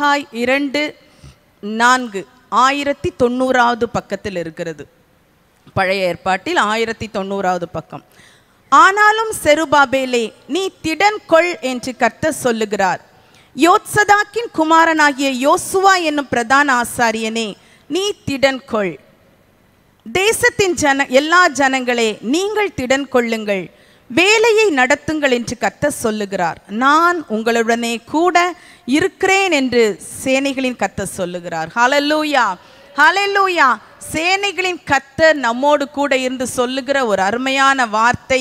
மத்தாய் இரண்டு நான்கு ஆயிரத்தி தொண்ணூறாவது பக்கத்தில் இருக்கிறது பழைய ஏற்பாட்டில் ஆயிரத்தி தொண்ணூறாவது பக்கம் ஆனாலும் செருபாபேலே நீ திடன் கொள் என்று கர்த்த சொல்லுகிறார் யோத்சதாக்கின் குமாரனாகிய யோசுவா என்னும் பிரதான ஆசாரியனே நீ திடன் கொள் தேசத்தின் ஜன எல்லா ஜனங்களே நீங்கள் திடன் கொள்ளுங்கள் வேலையை நடத்துங்கள் என்று கத்த சொல்லுகிறார் நான் உங்களுடனே கூட இருக்கிறேன் என்று சேனைகளின் கத்த சொல்லுகிறார் ஹலலூயா ஹலலூயா சேனைகளின் கத்த நம்மோடு கூட இருந்து சொல்லுகிற ஒரு அருமையான வார்த்தை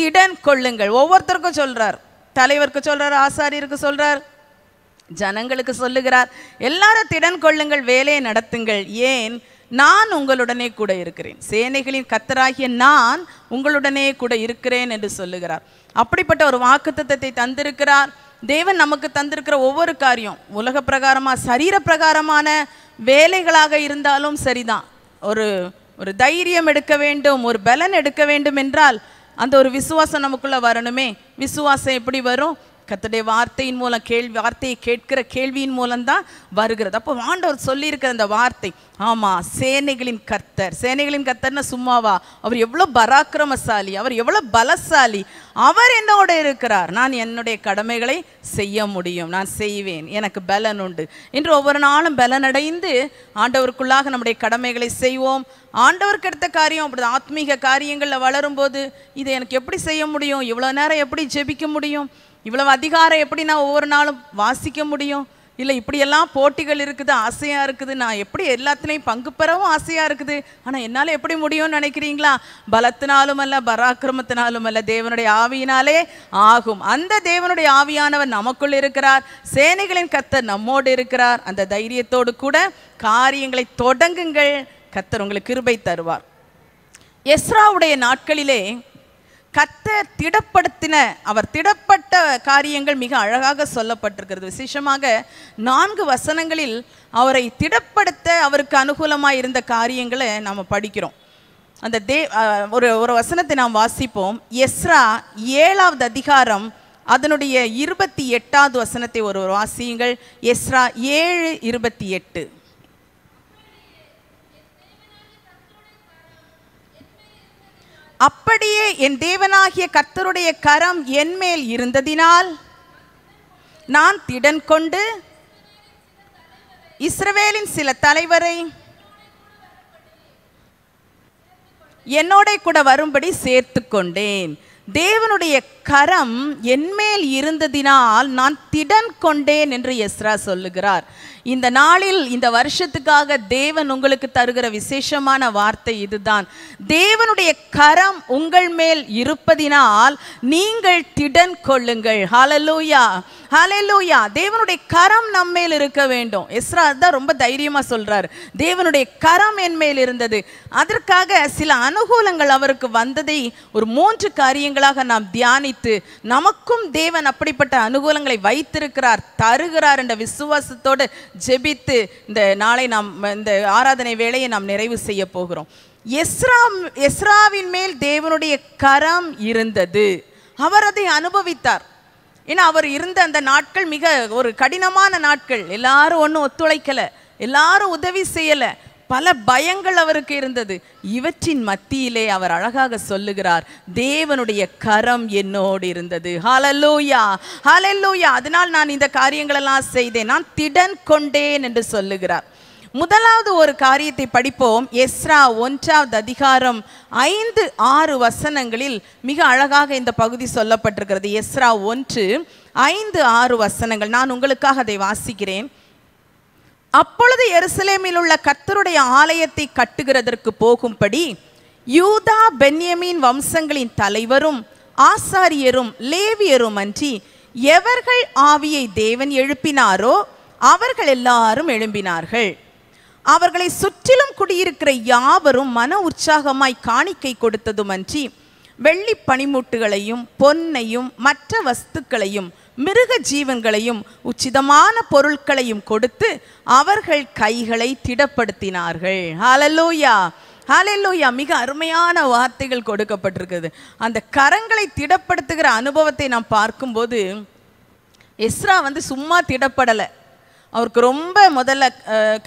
திடன் கொள்ளுங்கள் ஒவ்வொருத்தருக்கும் சொல்றார் தலைவருக்கு சொல்றார் ஆசாரியருக்கு சொல்றார் ஜனங்களுக்கு சொல்லுகிறார் எல்லாரும் திடன் கொள்ளுங்கள் வேலையை நடத்துங்கள் ஏன் நான் உங்களுடனே கூட இருக்கிறேன் சேனைகளின் கத்தராகிய நான் உங்களுடனே கூட இருக்கிறேன் என்று சொல்லுகிறார் அப்படிப்பட்ட ஒரு வாக்குத்தத்தை தந்திருக்கிறார் தேவன் நமக்கு தந்திருக்கிற ஒவ்வொரு காரியம் உலக பிரகாரமாக சரீர பிரகாரமான வேலைகளாக இருந்தாலும் சரிதான் ஒரு ஒரு தைரியம் எடுக்க வேண்டும் ஒரு பலன் எடுக்க வேண்டும் என்றால் அந்த ஒரு விசுவாசம் நமக்குள்ளே வரணுமே விசுவாசம் எப்படி வரும் கத்தடைய வார்த்தையின் மூலம் கேள்வி வார்த்தையை கேட்கிற கேள்வியின் மூலம்தான் வருகிறது அப்போ ஆண்டவர் சொல்லியிருக்கிற அந்த வார்த்தை ஆமாம் சேனைகளின் கர்த்தர் சேனைகளின் கர்த்தர்னா சும்மாவா அவர் எவ்வளோ பராக்கிரமசாலி அவர் எவ்வளோ பலசாலி அவர் என்னோட இருக்கிறார் நான் என்னுடைய கடமைகளை செய்ய முடியும் நான் செய்வேன் எனக்கு பலன் உண்டு என்று ஒவ்வொரு நாளும் பலனடைந்து ஆண்டவருக்குள்ளாக நம்முடைய கடமைகளை செய்வோம் ஆண்டவருக்கு எடுத்த காரியம் அப்படி ஆத்மீக காரியங்களில் வளரும்போது இதை எனக்கு எப்படி செய்ய முடியும் இவ்வளோ நேரம் எப்படி ஜெபிக்க முடியும் இவ்வளவு அதிகாரம் எப்படி நான் ஒவ்வொரு நாளும் வாசிக்க முடியும் இல்லை இப்படியெல்லாம் போட்டிகள் இருக்குது ஆசையாக இருக்குது நான் எப்படி எல்லாத்துலேயும் பங்கு பெறவும் ஆசையாக இருக்குது ஆனால் என்னால் எப்படி முடியும்னு நினைக்கிறீங்களா பலத்தினாலும் அல்ல பராக்கிரமத்தினாலும் அல்ல தேவனுடைய ஆவியினாலே ஆகும் அந்த தேவனுடைய ஆவியானவர் நமக்குள் இருக்கிறார் சேனைகளின் கத்தர் நம்மோடு இருக்கிறார் அந்த தைரியத்தோடு கூட காரியங்களை தொடங்குங்கள் கத்தர் உங்களுக்கு கிருபை தருவார் எஸ்ராவுடைய நாட்களிலே கத்த திடப்படுத்தின அவர் திடப்பட்ட காரியங்கள் மிக அழகாக சொல்லப்பட்டிருக்கிறது விசேஷமாக நான்கு வசனங்களில் அவரை திடப்படுத்த அவருக்கு அனுகூலமாக இருந்த காரியங்களை நாம் படிக்கிறோம் அந்த தே ஒரு ஒரு வசனத்தை நாம் வாசிப்போம் எஸ்ரா ஏழாவது அதிகாரம் அதனுடைய இருபத்தி எட்டாவது வசனத்தை ஒரு வாசியுங்கள் எஸ்ரா ஏழு இருபத்தி எட்டு அப்படியே என் தேவனாகிய கர்த்தருடைய கரம் என்மேல் இருந்ததினால் நான் திடன் கொண்டு இஸ்ரவேலின் சில தலைவரை என்னோட கூட வரும்படி சேர்த்து கொண்டேன் தேவனுடைய கரம் என்மேல் இருந்ததினால் நான் திடன் கொண்டேன் என்று எஸ்ரா சொல்லுகிறார் இந்த நாளில் இந்த வருஷத்துக்காக தேவன் உங்களுக்கு தருகிற விசேஷமான வார்த்தை இதுதான் தேவனுடைய கரம் உங்கள் மேல் இருப்பதினால் நீங்கள் திடன் கொள்ளுங்கள் ஹலலூயா ஹலலூயா தேவனுடைய கரம் நம்ம மேல் இருக்க வேண்டும் எஸ்ரா தான் ரொம்ப தைரியமாக சொல்கிறார் தேவனுடைய கரம் என் மேல் இருந்தது அதற்காக சில அனுகூலங்கள் அவருக்கு வந்ததை ஒரு மூன்று காரியங்கள் காரியங்களாக நாம் தியானித்து நமக்கும் தேவன் அப்படிப்பட்ட அனுகூலங்களை வைத்திருக்கிறார் தருகிறார் என்ற விசுவாசத்தோடு ஜெபித்து இந்த நாளை நாம் இந்த ஆராதனை வேலையை நாம் நிறைவு செய்ய போகிறோம் எஸ்ரா எஸ்ராவின் மேல் தேவனுடைய கரம் இருந்தது அவர் அதை அனுபவித்தார் ஏன்னா அவர் இருந்த அந்த நாட்கள் மிக ஒரு கடினமான நாட்கள் எல்லாரும் ஒன்றும் ஒத்துழைக்கலை எல்லாரும் உதவி செய்யலை பல பயங்கள் அவருக்கு இருந்தது இவற்றின் மத்தியிலே அவர் அழகாக சொல்லுகிறார் தேவனுடைய கரம் என்னோடு இருந்தது ஹலலூயா ஹலலூயா அதனால் நான் இந்த காரியங்களெல்லாம் செய்தேன் நான் திடன் கொண்டேன் என்று சொல்லுகிறார் முதலாவது ஒரு காரியத்தை படிப்போம் எஸ்ரா ஒன்றாவது அதிகாரம் ஐந்து ஆறு வசனங்களில் மிக அழகாக இந்த பகுதி சொல்லப்பட்டிருக்கிறது எஸ்ரா ஒன்று ஐந்து ஆறு வசனங்கள் நான் உங்களுக்காக அதை வாசிக்கிறேன் அப்பொழுது எருசலேமில் உள்ள கத்தருடைய ஆலயத்தை கட்டுகிறதற்கு போகும்படி யூதா பென்யமீன் வம்சங்களின் தலைவரும் ஆசாரியரும் லேவியரும் அன்றி எவர்கள் ஆவியை தேவன் எழுப்பினாரோ அவர்கள் எல்லாரும் எழும்பினார்கள் அவர்களை சுற்றிலும் குடியிருக்கிற யாவரும் மன உற்சாகமாய் காணிக்கை கொடுத்ததும் அன்றி வெள்ளி பனிமூட்டுகளையும் பொன்னையும் மற்ற வஸ்துக்களையும் மிருக ஜீவன்களையும் உச்சிதமான பொருட்களையும் கொடுத்து அவர்கள் கைகளை திடப்படுத்தினார்கள் ஹலலூயா ஹாலல்லோயா மிக அருமையான வார்த்தைகள் கொடுக்கப்பட்டிருக்குது அந்த கரங்களை திடப்படுத்துகிற அனுபவத்தை நாம் பார்க்கும்போது எஸ்ரா வந்து சும்மா திடப்படலை அவருக்கு ரொம்ப முதல்ல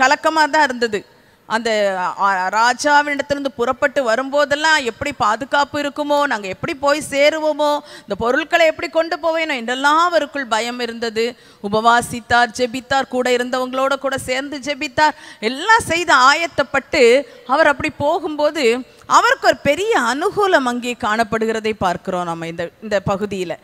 கலக்கமாக தான் இருந்தது அந்த ராஜாவினிடத்திலிருந்து புறப்பட்டு வரும்போதெல்லாம் எப்படி பாதுகாப்பு இருக்குமோ நாங்கள் எப்படி போய் சேருவோமோ இந்த பொருட்களை எப்படி கொண்டு போவேனோ என்றெல்லாம் அவருக்குள் பயம் இருந்தது உபவாசித்தார் ஜெபித்தார் கூட இருந்தவங்களோட கூட சேர்ந்து ஜெபித்தார் எல்லாம் செய்து ஆயத்தப்பட்டு அவர் அப்படி போகும்போது அவருக்கு ஒரு பெரிய அனுகூலம் அங்கே காணப்படுகிறதை பார்க்கிறோம் நம்ம இந்த இந்த பகுதியில்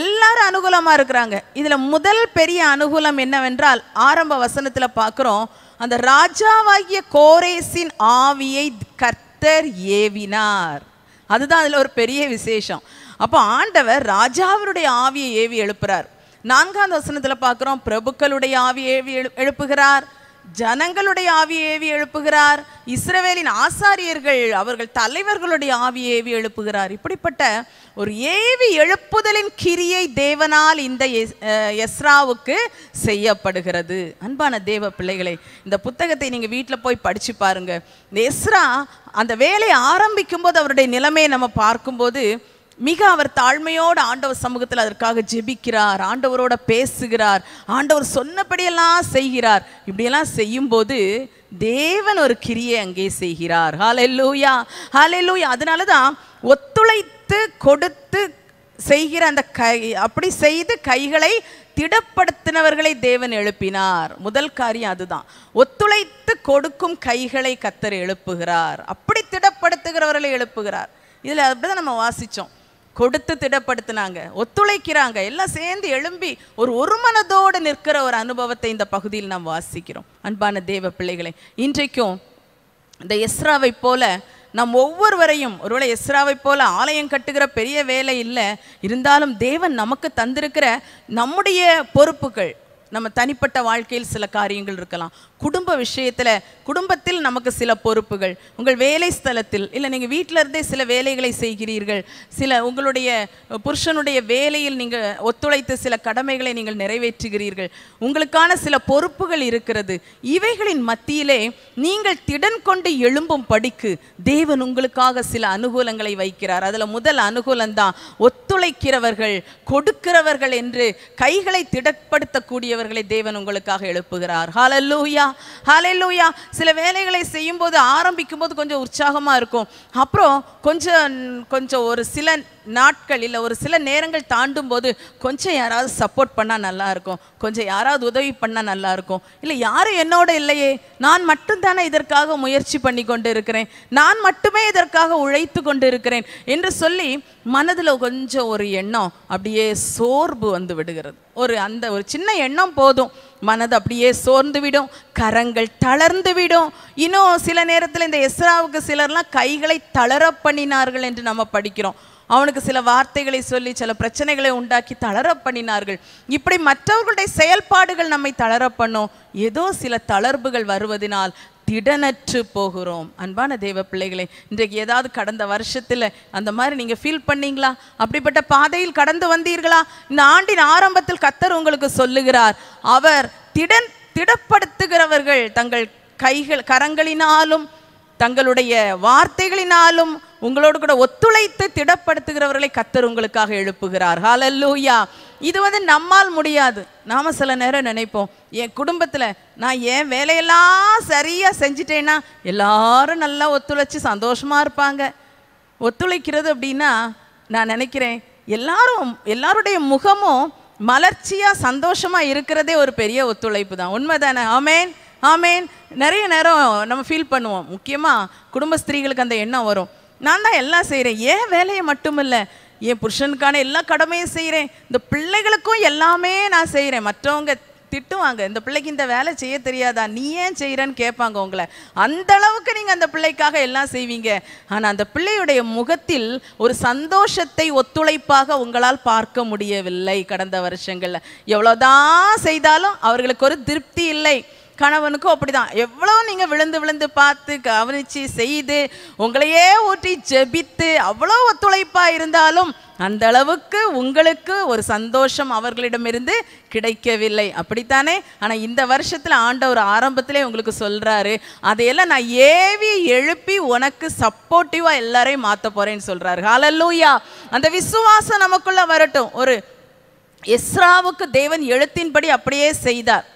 எல்லாரும் அனுகூலமாக இருக்கிறாங்க இதில் முதல் பெரிய அனுகூலம் என்னவென்றால் ஆரம்ப வசனத்தில் பார்க்குறோம் அந்த ராஜாவாகிய கோரேசின் ஆவியை கர்த்தர் ஏவினார் அதுதான் அதில் ஒரு பெரிய விசேஷம் அப்போ ஆண்டவர் ராஜாவருடைய ஆவியை ஏவி எழுப்புறார் நான்காம் வசனத்தில் பார்க்குறோம் பிரபுக்களுடைய ஆவி ஏவி எழுப்புகிறார் ஜனங்களுடைய ஆவி ஏவி எழுப்புகிறார் இஸ்ரவேலின் ஆசாரியர்கள் அவர்கள் தலைவர்களுடைய ஆவி ஏவி எழுப்புகிறார் இப்படிப்பட்ட ஒரு ஏவி எழுப்புதலின் கிரியை தேவனால் இந்த எஸ்ராவுக்கு செய்யப்படுகிறது அன்பான தேவ பிள்ளைகளை இந்த புத்தகத்தை நீங்கள் வீட்டில் போய் படித்து பாருங்கள் இந்த எஸ்ரா அந்த வேலையை ஆரம்பிக்கும்போது அவருடைய நிலைமையை நம்ம பார்க்கும்போது மிக அவர் தாழ்மையோடு ஆண்டவர் சமூகத்தில் அதற்காக ஜெபிக்கிறார் ஆண்டவரோட பேசுகிறார் ஆண்டவர் சொன்னபடியெல்லாம் செய்கிறார் இப்படியெல்லாம் செய்யும் போது தேவன் ஒரு கிரியை அங்கே செய்கிறார் ஹாலெல்லூயா ஹாலெல்லூயா அதனால தான் ஒத்துழைத்து கொடுத்து செய்கிற அந்த கை அப்படி செய்து கைகளை திடப்படுத்தினவர்களை தேவன் எழுப்பினார் முதல் காரியம் அதுதான் ஒத்துழைத்து கொடுக்கும் கைகளை கத்தர் எழுப்புகிறார் அப்படி திடப்படுத்துகிறவர்களை எழுப்புகிறார் இதில் அப்படிதான் நம்ம வாசித்தோம் கொடுத்து திடப்படுத்தினாங்க ஒத்துழைக்கிறாங்க எல்லாம் சேர்ந்து எழும்பி ஒரு ஒருமனதோடு நிற்கிற ஒரு அனுபவத்தை இந்த பகுதியில் நாம் வாசிக்கிறோம் அன்பான தேவ பிள்ளைகளை இன்றைக்கும் இந்த எஸ்ராவை போல நம் ஒவ்வொருவரையும் ஒருவேளை எஸ்ராவை போல ஆலயம் கட்டுகிற பெரிய வேலை இல்லை இருந்தாலும் தேவன் நமக்கு தந்திருக்கிற நம்முடைய பொறுப்புகள் நம்ம தனிப்பட்ட வாழ்க்கையில் சில காரியங்கள் இருக்கலாம் குடும்ப விஷயத்தில் குடும்பத்தில் நமக்கு சில பொறுப்புகள் உங்கள் வேலை ஸ்தலத்தில் இல்லை நீங்கள் வீட்டில் இருந்தே சில வேலைகளை செய்கிறீர்கள் சில உங்களுடைய புருஷனுடைய வேலையில் நீங்கள் ஒத்துழைத்து சில கடமைகளை நீங்கள் நிறைவேற்றுகிறீர்கள் உங்களுக்கான சில பொறுப்புகள் இருக்கிறது இவைகளின் மத்தியிலே நீங்கள் திடன் கொண்டு எழும்பும் படிக்கு தேவன் உங்களுக்காக சில அனுகூலங்களை வைக்கிறார் அதில் முதல் அனுகூலம்தான் ஒத்துழைக்கிறவர்கள் கொடுக்கிறவர்கள் என்று கைகளை திடப்படுத்தக்கூடியவர்களை தேவன் உங்களுக்காக எழுப்புகிறார் ஹாலல்லூயா ஹலெல்லூயா சில வேலைகளை செய்யும்போது ஆரம்பிக்கும் போது கொஞ்சம் உற்சாகமாக இருக்கும் அப்புறம் கொஞ்சம் கொஞ்சம் ஒரு சில நாட்கள் இல்லை ஒரு சில நேரங்கள் தாண்டும் போது கொஞ்சம் யாராவது சப்போர்ட் பண்ணால் நல்லாயிருக்கும் கொஞ்சம் யாராவது உதவி பண்ணால் நல்லாயிருக்கும் இல்லை யாரும் என்னோட இல்லையே நான் மட்டும்தானே இதற்காக முயற்சி பண்ணி கொண்டு இருக்கிறேன் நான் மட்டுமே இதற்காக உழைத்து கொண்டு இருக்கிறேன் என்று சொல்லி மனதில் கொஞ்சம் ஒரு எண்ணம் அப்படியே சோர்வு வந்து விடுகிறது ஒரு அந்த ஒரு சின்ன எண்ணம் போதும் மனது அப்படியே சோர்ந்து விடும் கரங்கள் தளர்ந்து விடும் இன்னும் சில நேரத்தில் இந்த எஸ்ராவுக்கு சிலர்லாம் கைகளை தளர பண்ணினார்கள் என்று நம்ம படிக்கிறோம் அவனுக்கு சில வார்த்தைகளை சொல்லி சில பிரச்சனைகளை உண்டாக்கி தளர பண்ணினார்கள் இப்படி மற்றவர்களுடைய செயல்பாடுகள் நம்மை தளர பண்ணும் ஏதோ சில தளர்வுகள் வருவதனால் திடனற்று போகிறோம் அன்பான தேவ பிள்ளைகளை இன்றைக்கு ஏதாவது கடந்த வருஷத்தில் அந்த மாதிரி நீங்கள் ஃபீல் பண்ணீங்களா அப்படிப்பட்ட பாதையில் கடந்து வந்தீர்களா இந்த ஆண்டின் ஆரம்பத்தில் கத்தர் உங்களுக்கு சொல்லுகிறார் அவர் திடன் திடப்படுத்துகிறவர்கள் தங்கள் கைகள் கரங்களினாலும் தங்களுடைய வார்த்தைகளினாலும் உங்களோடு கூட ஒத்துழைத்து திடப்படுத்துகிறவர்களை கத்தர் உங்களுக்காக எழுப்புகிறார் ஹாலல்லூயா இது வந்து நம்மால் முடியாது நாம் சில நேரம் நினைப்போம் என் குடும்பத்தில் நான் என் வேலையெல்லாம் சரியாக செஞ்சிட்டேன்னா எல்லாரும் நல்லா ஒத்துழைச்சி சந்தோஷமாக இருப்பாங்க ஒத்துழைக்கிறது அப்படின்னா நான் நினைக்கிறேன் எல்லாரும் எல்லாருடைய முகமும் மலர்ச்சியாக சந்தோஷமாக இருக்கிறதே ஒரு பெரிய ஒத்துழைப்பு தான் உண்மை தானே ஆமேன் ஆமேன் நிறைய நேரம் நம்ம ஃபீல் பண்ணுவோம் முக்கியமாக குடும்ப ஸ்திரீகளுக்கு அந்த எண்ணம் வரும் நான் தான் எல்லாம் செய்கிறேன் ஏன் வேலையை மட்டும் இல்லை என் புருஷனுக்கான எல்லா கடமையும் செய்கிறேன் இந்த பிள்ளைகளுக்கும் எல்லாமே நான் செய்கிறேன் மற்றவங்க திட்டுவாங்க இந்த பிள்ளைக்கு இந்த வேலை செய்ய தெரியாதா நீ ஏன் செய்கிறன்னு கேட்பாங்க உங்களை அந்த அளவுக்கு நீங்கள் அந்த பிள்ளைக்காக எல்லாம் செய்வீங்க ஆனால் அந்த பிள்ளையுடைய முகத்தில் ஒரு சந்தோஷத்தை ஒத்துழைப்பாக உங்களால் பார்க்க முடியவில்லை கடந்த வருஷங்களில் எவ்வளோதான் செய்தாலும் அவர்களுக்கு ஒரு திருப்தி இல்லை கணவனுக்கும் அப்படிதான் எவ்வளோ நீங்கள் விழுந்து விழுந்து பார்த்து கவனித்து செய்து உங்களையே ஊற்றி ஜெபித்து அவ்வளோ ஒத்துழைப்பாக இருந்தாலும் அந்த அளவுக்கு உங்களுக்கு ஒரு சந்தோஷம் அவர்களிடமிருந்து கிடைக்கவில்லை அப்படித்தானே ஆனால் இந்த வருஷத்தில் ஆண்டவர் ஆரம்பத்திலே உங்களுக்கு சொல்கிறாரு அதையெல்லாம் நான் ஏவி எழுப்பி உனக்கு சப்போர்ட்டிவாக எல்லாரையும் மாற்ற போகிறேன்னு சொல்கிறாரு ஹாலல்லூயா அந்த விசுவாசம் நமக்குள்ளே வரட்டும் ஒரு எஸ்ராவுக்கு தேவன் எழுத்தின்படி அப்படியே செய்தார்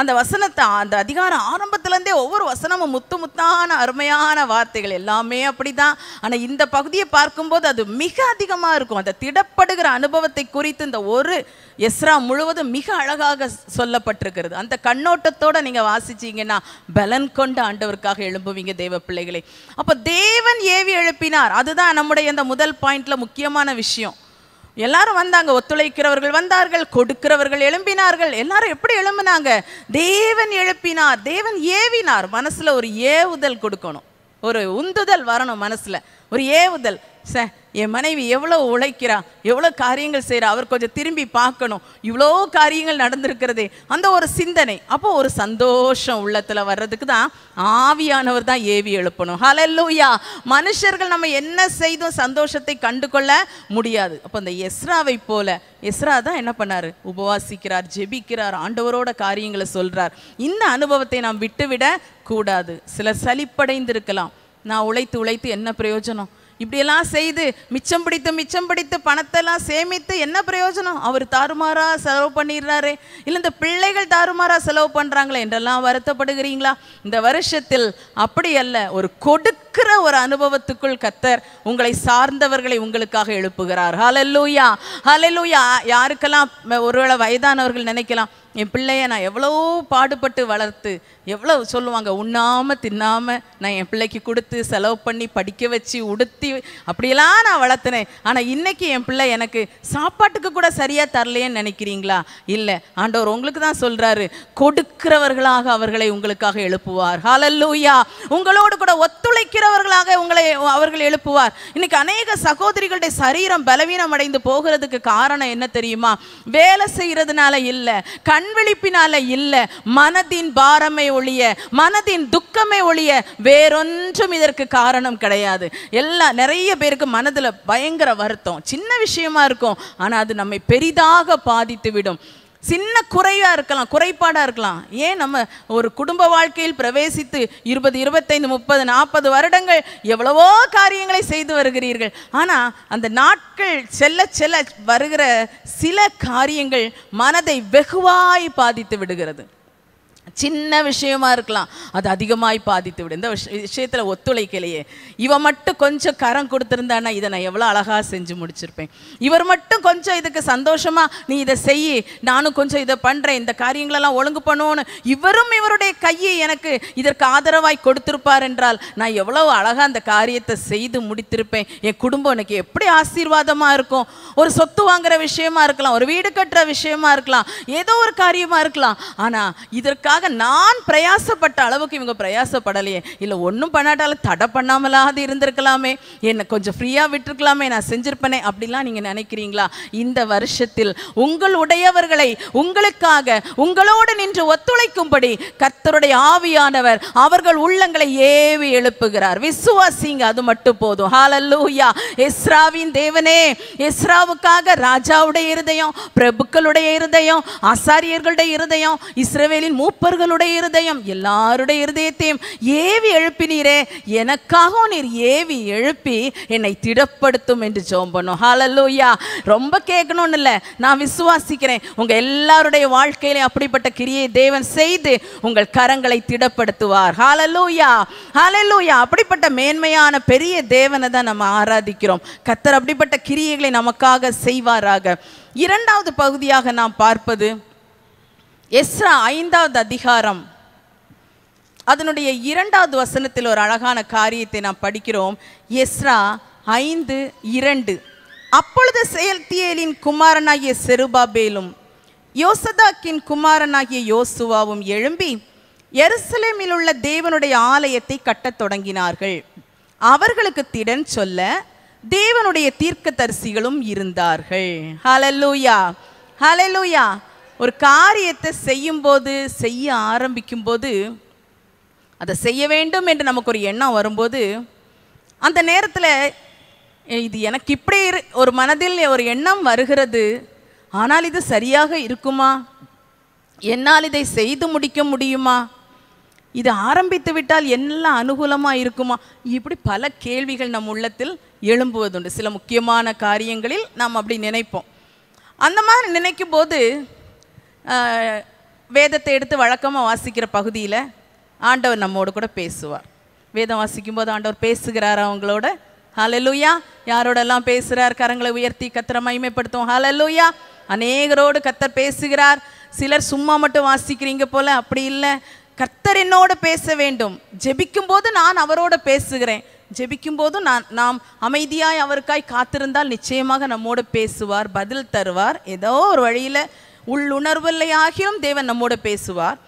அந்த வசனத்தை அந்த அதிகாரம் ஆரம்பத்துலேருந்தே ஒவ்வொரு வசனமும் முத்து முத்தான அருமையான வார்த்தைகள் எல்லாமே அப்படி தான் ஆனால் இந்த பகுதியை பார்க்கும்போது அது மிக அதிகமாக இருக்கும் அந்த திடப்படுகிற அனுபவத்தை குறித்து இந்த ஒரு எஸ்ரா முழுவதும் மிக அழகாக சொல்லப்பட்டிருக்கிறது அந்த கண்ணோட்டத்தோடு நீங்கள் வாசிச்சிங்கன்னா பலன் கொண்ட ஆண்டவருக்காக எழும்புவீங்க தெய்வ பிள்ளைகளை அப்போ தேவன் ஏவி எழுப்பினார் அதுதான் நம்முடைய இந்த முதல் பாயிண்டில் முக்கியமான விஷயம் எல்லாரும் வந்தாங்க ஒத்துழைக்கிறவர்கள் வந்தார்கள் கொடுக்கிறவர்கள் எழும்பினார்கள் எல்லாரும் எப்படி எழும்பினாங்க தேவன் எழுப்பினார் தேவன் ஏவினார் மனசுல ஒரு ஏவுதல் கொடுக்கணும் ஒரு உந்துதல் வரணும் மனசுல ஒரு ஏவுதல் ச என் மனைவி எவ்வளோ உழைக்கிறா எவ்வளோ காரியங்கள் செய்கிறா அவர் கொஞ்சம் திரும்பி பார்க்கணும் இவ்வளோ காரியங்கள் நடந்திருக்கிறதே அந்த ஒரு சிந்தனை அப்போ ஒரு சந்தோஷம் உள்ளத்தில் வர்றதுக்கு தான் ஆவியானவர் தான் ஏவி எழுப்பணும் ஹலல்லூயா மனுஷர்கள் நம்ம என்ன செய்தும் சந்தோஷத்தை கண்டு கொள்ள முடியாது அப்போ அந்த எஸ்ராவை போல எஸ்ரா தான் என்ன பண்ணார் உபவாசிக்கிறார் ஜெபிக்கிறார் ஆண்டவரோட காரியங்களை சொல்கிறார் இந்த அனுபவத்தை நாம் விட்டுவிட கூடாது சில சலிப்படைந்திருக்கலாம் நான் உழைத்து உழைத்து என்ன பிரயோஜனம் இப்படியெல்லாம் செய்து மிச்சம் பிடித்து மிச்சம் பிடித்து பணத்தெல்லாம் சேமித்து என்ன பிரயோஜனம் அவர் தாறுமாறாக செலவு பண்ணிடுறாரு இல்லை இந்த பிள்ளைகள் தாறுமாறாக செலவு பண்ணுறாங்களே என்றெல்லாம் வருத்தப்படுகிறீங்களா இந்த வருஷத்தில் அப்படி அல்ல ஒரு கொடுக்கிற ஒரு அனுபவத்துக்குள் கத்தர் உங்களை சார்ந்தவர்களை உங்களுக்காக எழுப்புகிறார் ஹலல்லூயா ஹலல்லூயா யாருக்கெல்லாம் ஒருவேளை வயதானவர்கள் நினைக்கலாம் என் பிள்ளைய நான் எவ்வளோ பாடுபட்டு வளர்த்து எவ்வளோ சொல்லுவாங்க உண்ணாமல் தின்னாமல் நான் என் பிள்ளைக்கு கொடுத்து செலவு பண்ணி படிக்க வச்சு உடுத்தி அப்படியெல்லாம் நான் வளர்த்துனேன் ஆனால் இன்றைக்கி என் பிள்ளை எனக்கு சாப்பாட்டுக்கு கூட சரியாக தரலையேன்னு நினைக்கிறீங்களா இல்லை ஆண்டவர் உங்களுக்கு தான் சொல்கிறாரு கொடுக்கிறவர்களாக அவர்களை உங்களுக்காக எழுப்புவார் ஹாலல்லூயா உங்களோடு கூட ஒத்துழைக்கிறவர்களாக உங்களை அவர்கள் எழுப்புவார் இன்றைக்கி அநேக சகோதரிகளுடைய சரீரம் பலவீனம் அடைந்து போகிறதுக்கு காரணம் என்ன தெரியுமா வேலை செய்கிறதுனால இல்லை கண் கண் விழிப்பினால மனதின் பாரமே ஒழிய மனதின் துக்கமே ஒழிய வேறொன்றும் இதற்கு காரணம் கிடையாது எல்லா நிறைய பேருக்கு மனதுல பயங்கர வருத்தம் சின்ன விஷயமா இருக்கும் ஆனா அது நம்மை பெரிதாக பாதித்து விடும் சின்ன குறைவாக இருக்கலாம் குறைபாடாக இருக்கலாம் ஏன் நம்ம ஒரு குடும்ப வாழ்க்கையில் பிரவேசித்து இருபது இருபத்தைந்து முப்பது நாற்பது வருடங்கள் எவ்வளவோ காரியங்களை செய்து வருகிறீர்கள் ஆனால் அந்த நாட்கள் செல்ல செல்ல வருகிற சில காரியங்கள் மனதை வெகுவாய் பாதித்து விடுகிறது சின்ன விஷயமா இருக்கலாம் அது அதிகமாய் பாதித்து விடும் இந்த விஷயத்துல ஒத்துழைக்கலையே இவன் மட்டும் கொஞ்சம் கரம் கொடுத்துருந்தானா இதை நான் எவ்வளோ அழகா செஞ்சு முடிச்சிருப்பேன் இவர் மட்டும் கொஞ்சம் இதுக்கு சந்தோஷமா நீ இதை செய் நானும் கொஞ்சம் இதை பண்றேன் இந்த காரியங்களெல்லாம் ஒழுங்கு பண்ணுவோன்னு இவரும் இவருடைய கையை எனக்கு இதற்கு ஆதரவாய் கொடுத்திருப்பார் என்றால் நான் எவ்வளவு அழகா அந்த காரியத்தை செய்து முடித்திருப்பேன் என் குடும்பம் எனக்கு எப்படி ஆசீர்வாதமா இருக்கும் ஒரு சொத்து வாங்குற விஷயமா இருக்கலாம் ஒரு வீடு கட்டுற விஷயமா இருக்கலாம் ஏதோ ஒரு காரியமா இருக்கலாம் ஆனா இதற்காக அதுக்காக நான் பிரயாசப்பட்ட அளவுக்கு இவங்க பிரயாசப்படலையே இல்லை ஒன்றும் பண்ணாட்டாலும் தடை பண்ணாமலாவது இருந்திருக்கலாமே என்னை கொஞ்சம் ஃப்ரீயாக விட்டுருக்கலாமே நான் செஞ்சிருப்பேனே அப்படிலாம் நீங்கள் நினைக்கிறீங்களா இந்த வருஷத்தில் உங்கள் உடையவர்களை உங்களுக்காக உங்களோடு நின்று ஒத்துழைக்கும்படி கத்தருடைய ஆவியானவர் அவர்கள் உள்ளங்களை ஏவி எழுப்புகிறார் விசுவாசிங்க அது மட்டும் போதும் ஹாலல்லூயா இஸ்ராவின் தேவனே இஸ்ராவுக்காக ராஜாவுடைய இருதயம் பிரபுக்களுடைய இருதயம் ஆசாரியர்களுடைய இருதயம் இஸ்ரேவேலின் மூப்ப மூப்பர்களுடைய இருதயம் எல்லாருடைய இருதயத்தையும் ஏவி எழுப்பினீரே எனக்காக நீர் ஏவி எழுப்பி என்னை திடப்படுத்தும் என்று ஜோம்பனும் ஹாலல்லூயா ரொம்ப கேட்கணும்னு இல்லை நான் விசுவாசிக்கிறேன் உங்கள் எல்லாருடைய வாழ்க்கையிலையும் அப்படிப்பட்ட கிரியை தேவன் செய்து உங்கள் கரங்களை திடப்படுத்துவார் ஹாலல்லூயா ஹாலல்லூயா அப்படிப்பட்ட மேன்மையான பெரிய தேவனை தான் நம்ம ஆராதிக்கிறோம் கத்தர் அப்படிப்பட்ட கிரியைகளை நமக்காக செய்வாராக இரண்டாவது பகுதியாக நாம் பார்ப்பது எஸ்ரா ஐந்தாவது அதிகாரம் அதனுடைய இரண்டாவது வசனத்தில் ஒரு அழகான காரியத்தை நாம் படிக்கிறோம் எஸ்ரா ஐந்து இரண்டு அப்பொழுது செயல்தியலின் குமாரனாகிய செருபாபேலும் யோசதாக்கின் குமாரனாகிய யோசுவாவும் எழும்பி எருசலேமில் உள்ள தேவனுடைய ஆலயத்தை கட்டத் தொடங்கினார்கள் அவர்களுக்கு திடன் சொல்ல தேவனுடைய தீர்க்க தரிசிகளும் இருந்தார்கள் ஹலலூயா ஹலலூயா ஒரு காரியத்தை செய்யும்போது செய்ய ஆரம்பிக்கும் போது அதை செய்ய வேண்டும் என்று நமக்கு ஒரு எண்ணம் வரும்போது அந்த நேரத்தில் இது எனக்கு இப்படி இரு ஒரு மனதில் ஒரு எண்ணம் வருகிறது ஆனால் இது சரியாக இருக்குமா என்னால் இதை செய்து முடிக்க முடியுமா இது ஆரம்பித்து விட்டால் எல்லாம் அனுகூலமாக இருக்குமா இப்படி பல கேள்விகள் நம் உள்ளத்தில் எழும்புவதுண்டு சில முக்கியமான காரியங்களில் நாம் அப்படி நினைப்போம் அந்த மாதிரி நினைக்கும் போது வேதத்தை எடுத்து வழக்கமாக வாசிக்கிற பகுதியில் ஆண்டவர் நம்மோடு கூட பேசுவார் வேதம் வாசிக்கும்போது ஆண்டவர் பேசுகிறார் அவங்களோட ஹலலூயா யாரோடெல்லாம் பேசுகிறார் கரங்களை உயர்த்தி கத்திர மகிமைப்படுத்தும் ஹலலூயா அநேகரோடு கத்தர் பேசுகிறார் சிலர் சும்மா மட்டும் வாசிக்கிறீங்க போல் அப்படி இல்லை கர்த்தர் என்னோட பேச வேண்டும் ஜெபிக்கும் போது நான் அவரோட பேசுகிறேன் ஜெபிக்கும் போதும் நான் நாம் அமைதியாய் அவருக்காய் காத்திருந்தால் நிச்சயமாக நம்மோடு பேசுவார் பதில் தருவார் ஏதோ ஒரு வழியில் ஆகியும் தேவன் நம்மோடு பேசுவார்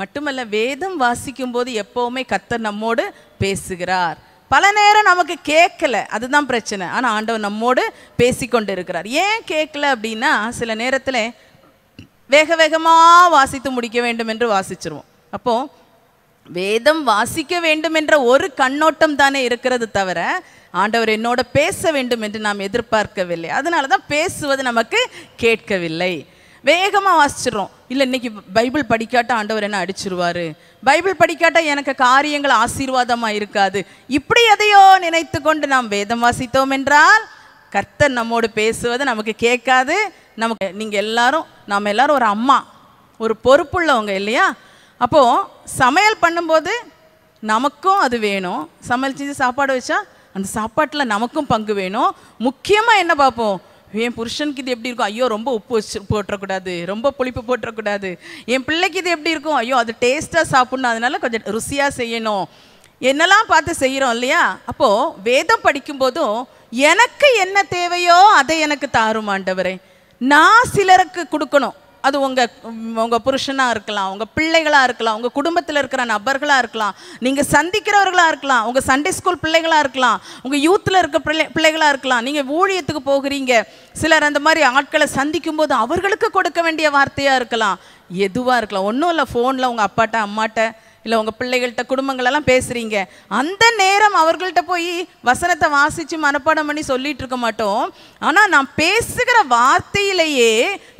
மட்டுமல்ல வேதம் வாசிக்கும் போது எப்போவுமே கத்தர் நம்மோடு பேசுகிறார் பல நேரம் நமக்கு கேட்கல அதுதான் பிரச்சனை ஆனால் ஆண்டவர் நம்மோடு பேசிக்கொண்டு இருக்கிறார் ஏன் கேட்கல அப்படின்னா சில நேரத்தில் வேக வேகமாக வாசித்து முடிக்க வேண்டும் என்று வாசிச்சிருவோம் அப்போது வேதம் வாசிக்க வேண்டும் என்ற ஒரு கண்ணோட்டம் தானே இருக்கிறது தவிர ஆண்டவர் என்னோட பேச வேண்டும் என்று நாம் எதிர்பார்க்கவில்லை அதனால தான் பேசுவது நமக்கு கேட்கவில்லை வேகமாக வாசிச்சிடுறோம் இல்லை இன்னைக்கு பைபிள் படிக்காட்ட ஆண்டவர் என்ன அடிச்சிருவார் பைபிள் படிக்காட்ட எனக்கு காரியங்கள் ஆசீர்வாதமாக இருக்காது இப்படி எதையோ நினைத்து கொண்டு நாம் வேதம் வாசித்தோம் என்றால் கர்த்தர் நம்மோடு பேசுவதை நமக்கு கேட்காது நமக்கு நீங்கள் எல்லாரும் நாம் எல்லாரும் ஒரு அம்மா ஒரு பொறுப்புள்ளவங்க இல்லையா அப்போது சமையல் பண்ணும்போது நமக்கும் அது வேணும் சமையல் செஞ்சு சாப்பாடு வச்சா அந்த சாப்பாட்டில் நமக்கும் பங்கு வேணும் முக்கியமாக என்ன பார்ப்போம் என் புருஷனுக்கு இது எப்படி இருக்கும் ஐயோ ரொம்ப உப்பு வச்சு போட்டுறக்கூடாது ரொம்ப புளிப்பு போட்டுறக்கூடாது என் பிள்ளைக்கு இது எப்படி இருக்கும் ஐயோ அது டேஸ்ட்டாக சாப்பிட்ணும் அதனால கொஞ்சம் ருசியாக செய்யணும் என்னெல்லாம் பார்த்து செய்கிறோம் இல்லையா அப்போது வேதம் படிக்கும்போதும் எனக்கு என்ன தேவையோ அதை எனக்கு தாரும் ஆண்டவரே நான் சிலருக்கு கொடுக்கணும் அது உங்கள் உங்கள் புருஷனாக இருக்கலாம் உங்கள் பிள்ளைகளாக இருக்கலாம் உங்கள் குடும்பத்தில் இருக்கிற நபர்களாக இருக்கலாம் நீங்கள் சந்திக்கிறவர்களாக இருக்கலாம் உங்கள் சண்டே ஸ்கூல் பிள்ளைகளாக இருக்கலாம் உங்கள் யூத்தில் இருக்க பிள்ளை பிள்ளைகளாக இருக்கலாம் நீங்கள் ஊழியத்துக்கு போகிறீங்க சிலர் அந்த மாதிரி ஆட்களை சந்திக்கும் அவர்களுக்கு கொடுக்க வேண்டிய வார்த்தையாக இருக்கலாம் எதுவாக இருக்கலாம் ஒன்றும் இல்லை ஃபோனில் உங்கள் அப்பாட்ட அம்மாட்ட இல்லை உங்கள் பிள்ளைகள்கிட்ட குடும்பங்களெல்லாம் பேசுகிறீங்க அந்த நேரம் அவர்கள்ட்ட போய் வசனத்தை வாசித்து மனப்பாடம் பண்ணி சொல்லிட்டு இருக்க மாட்டோம் ஆனால் நான் பேசுகிற வார்த்தையிலேயே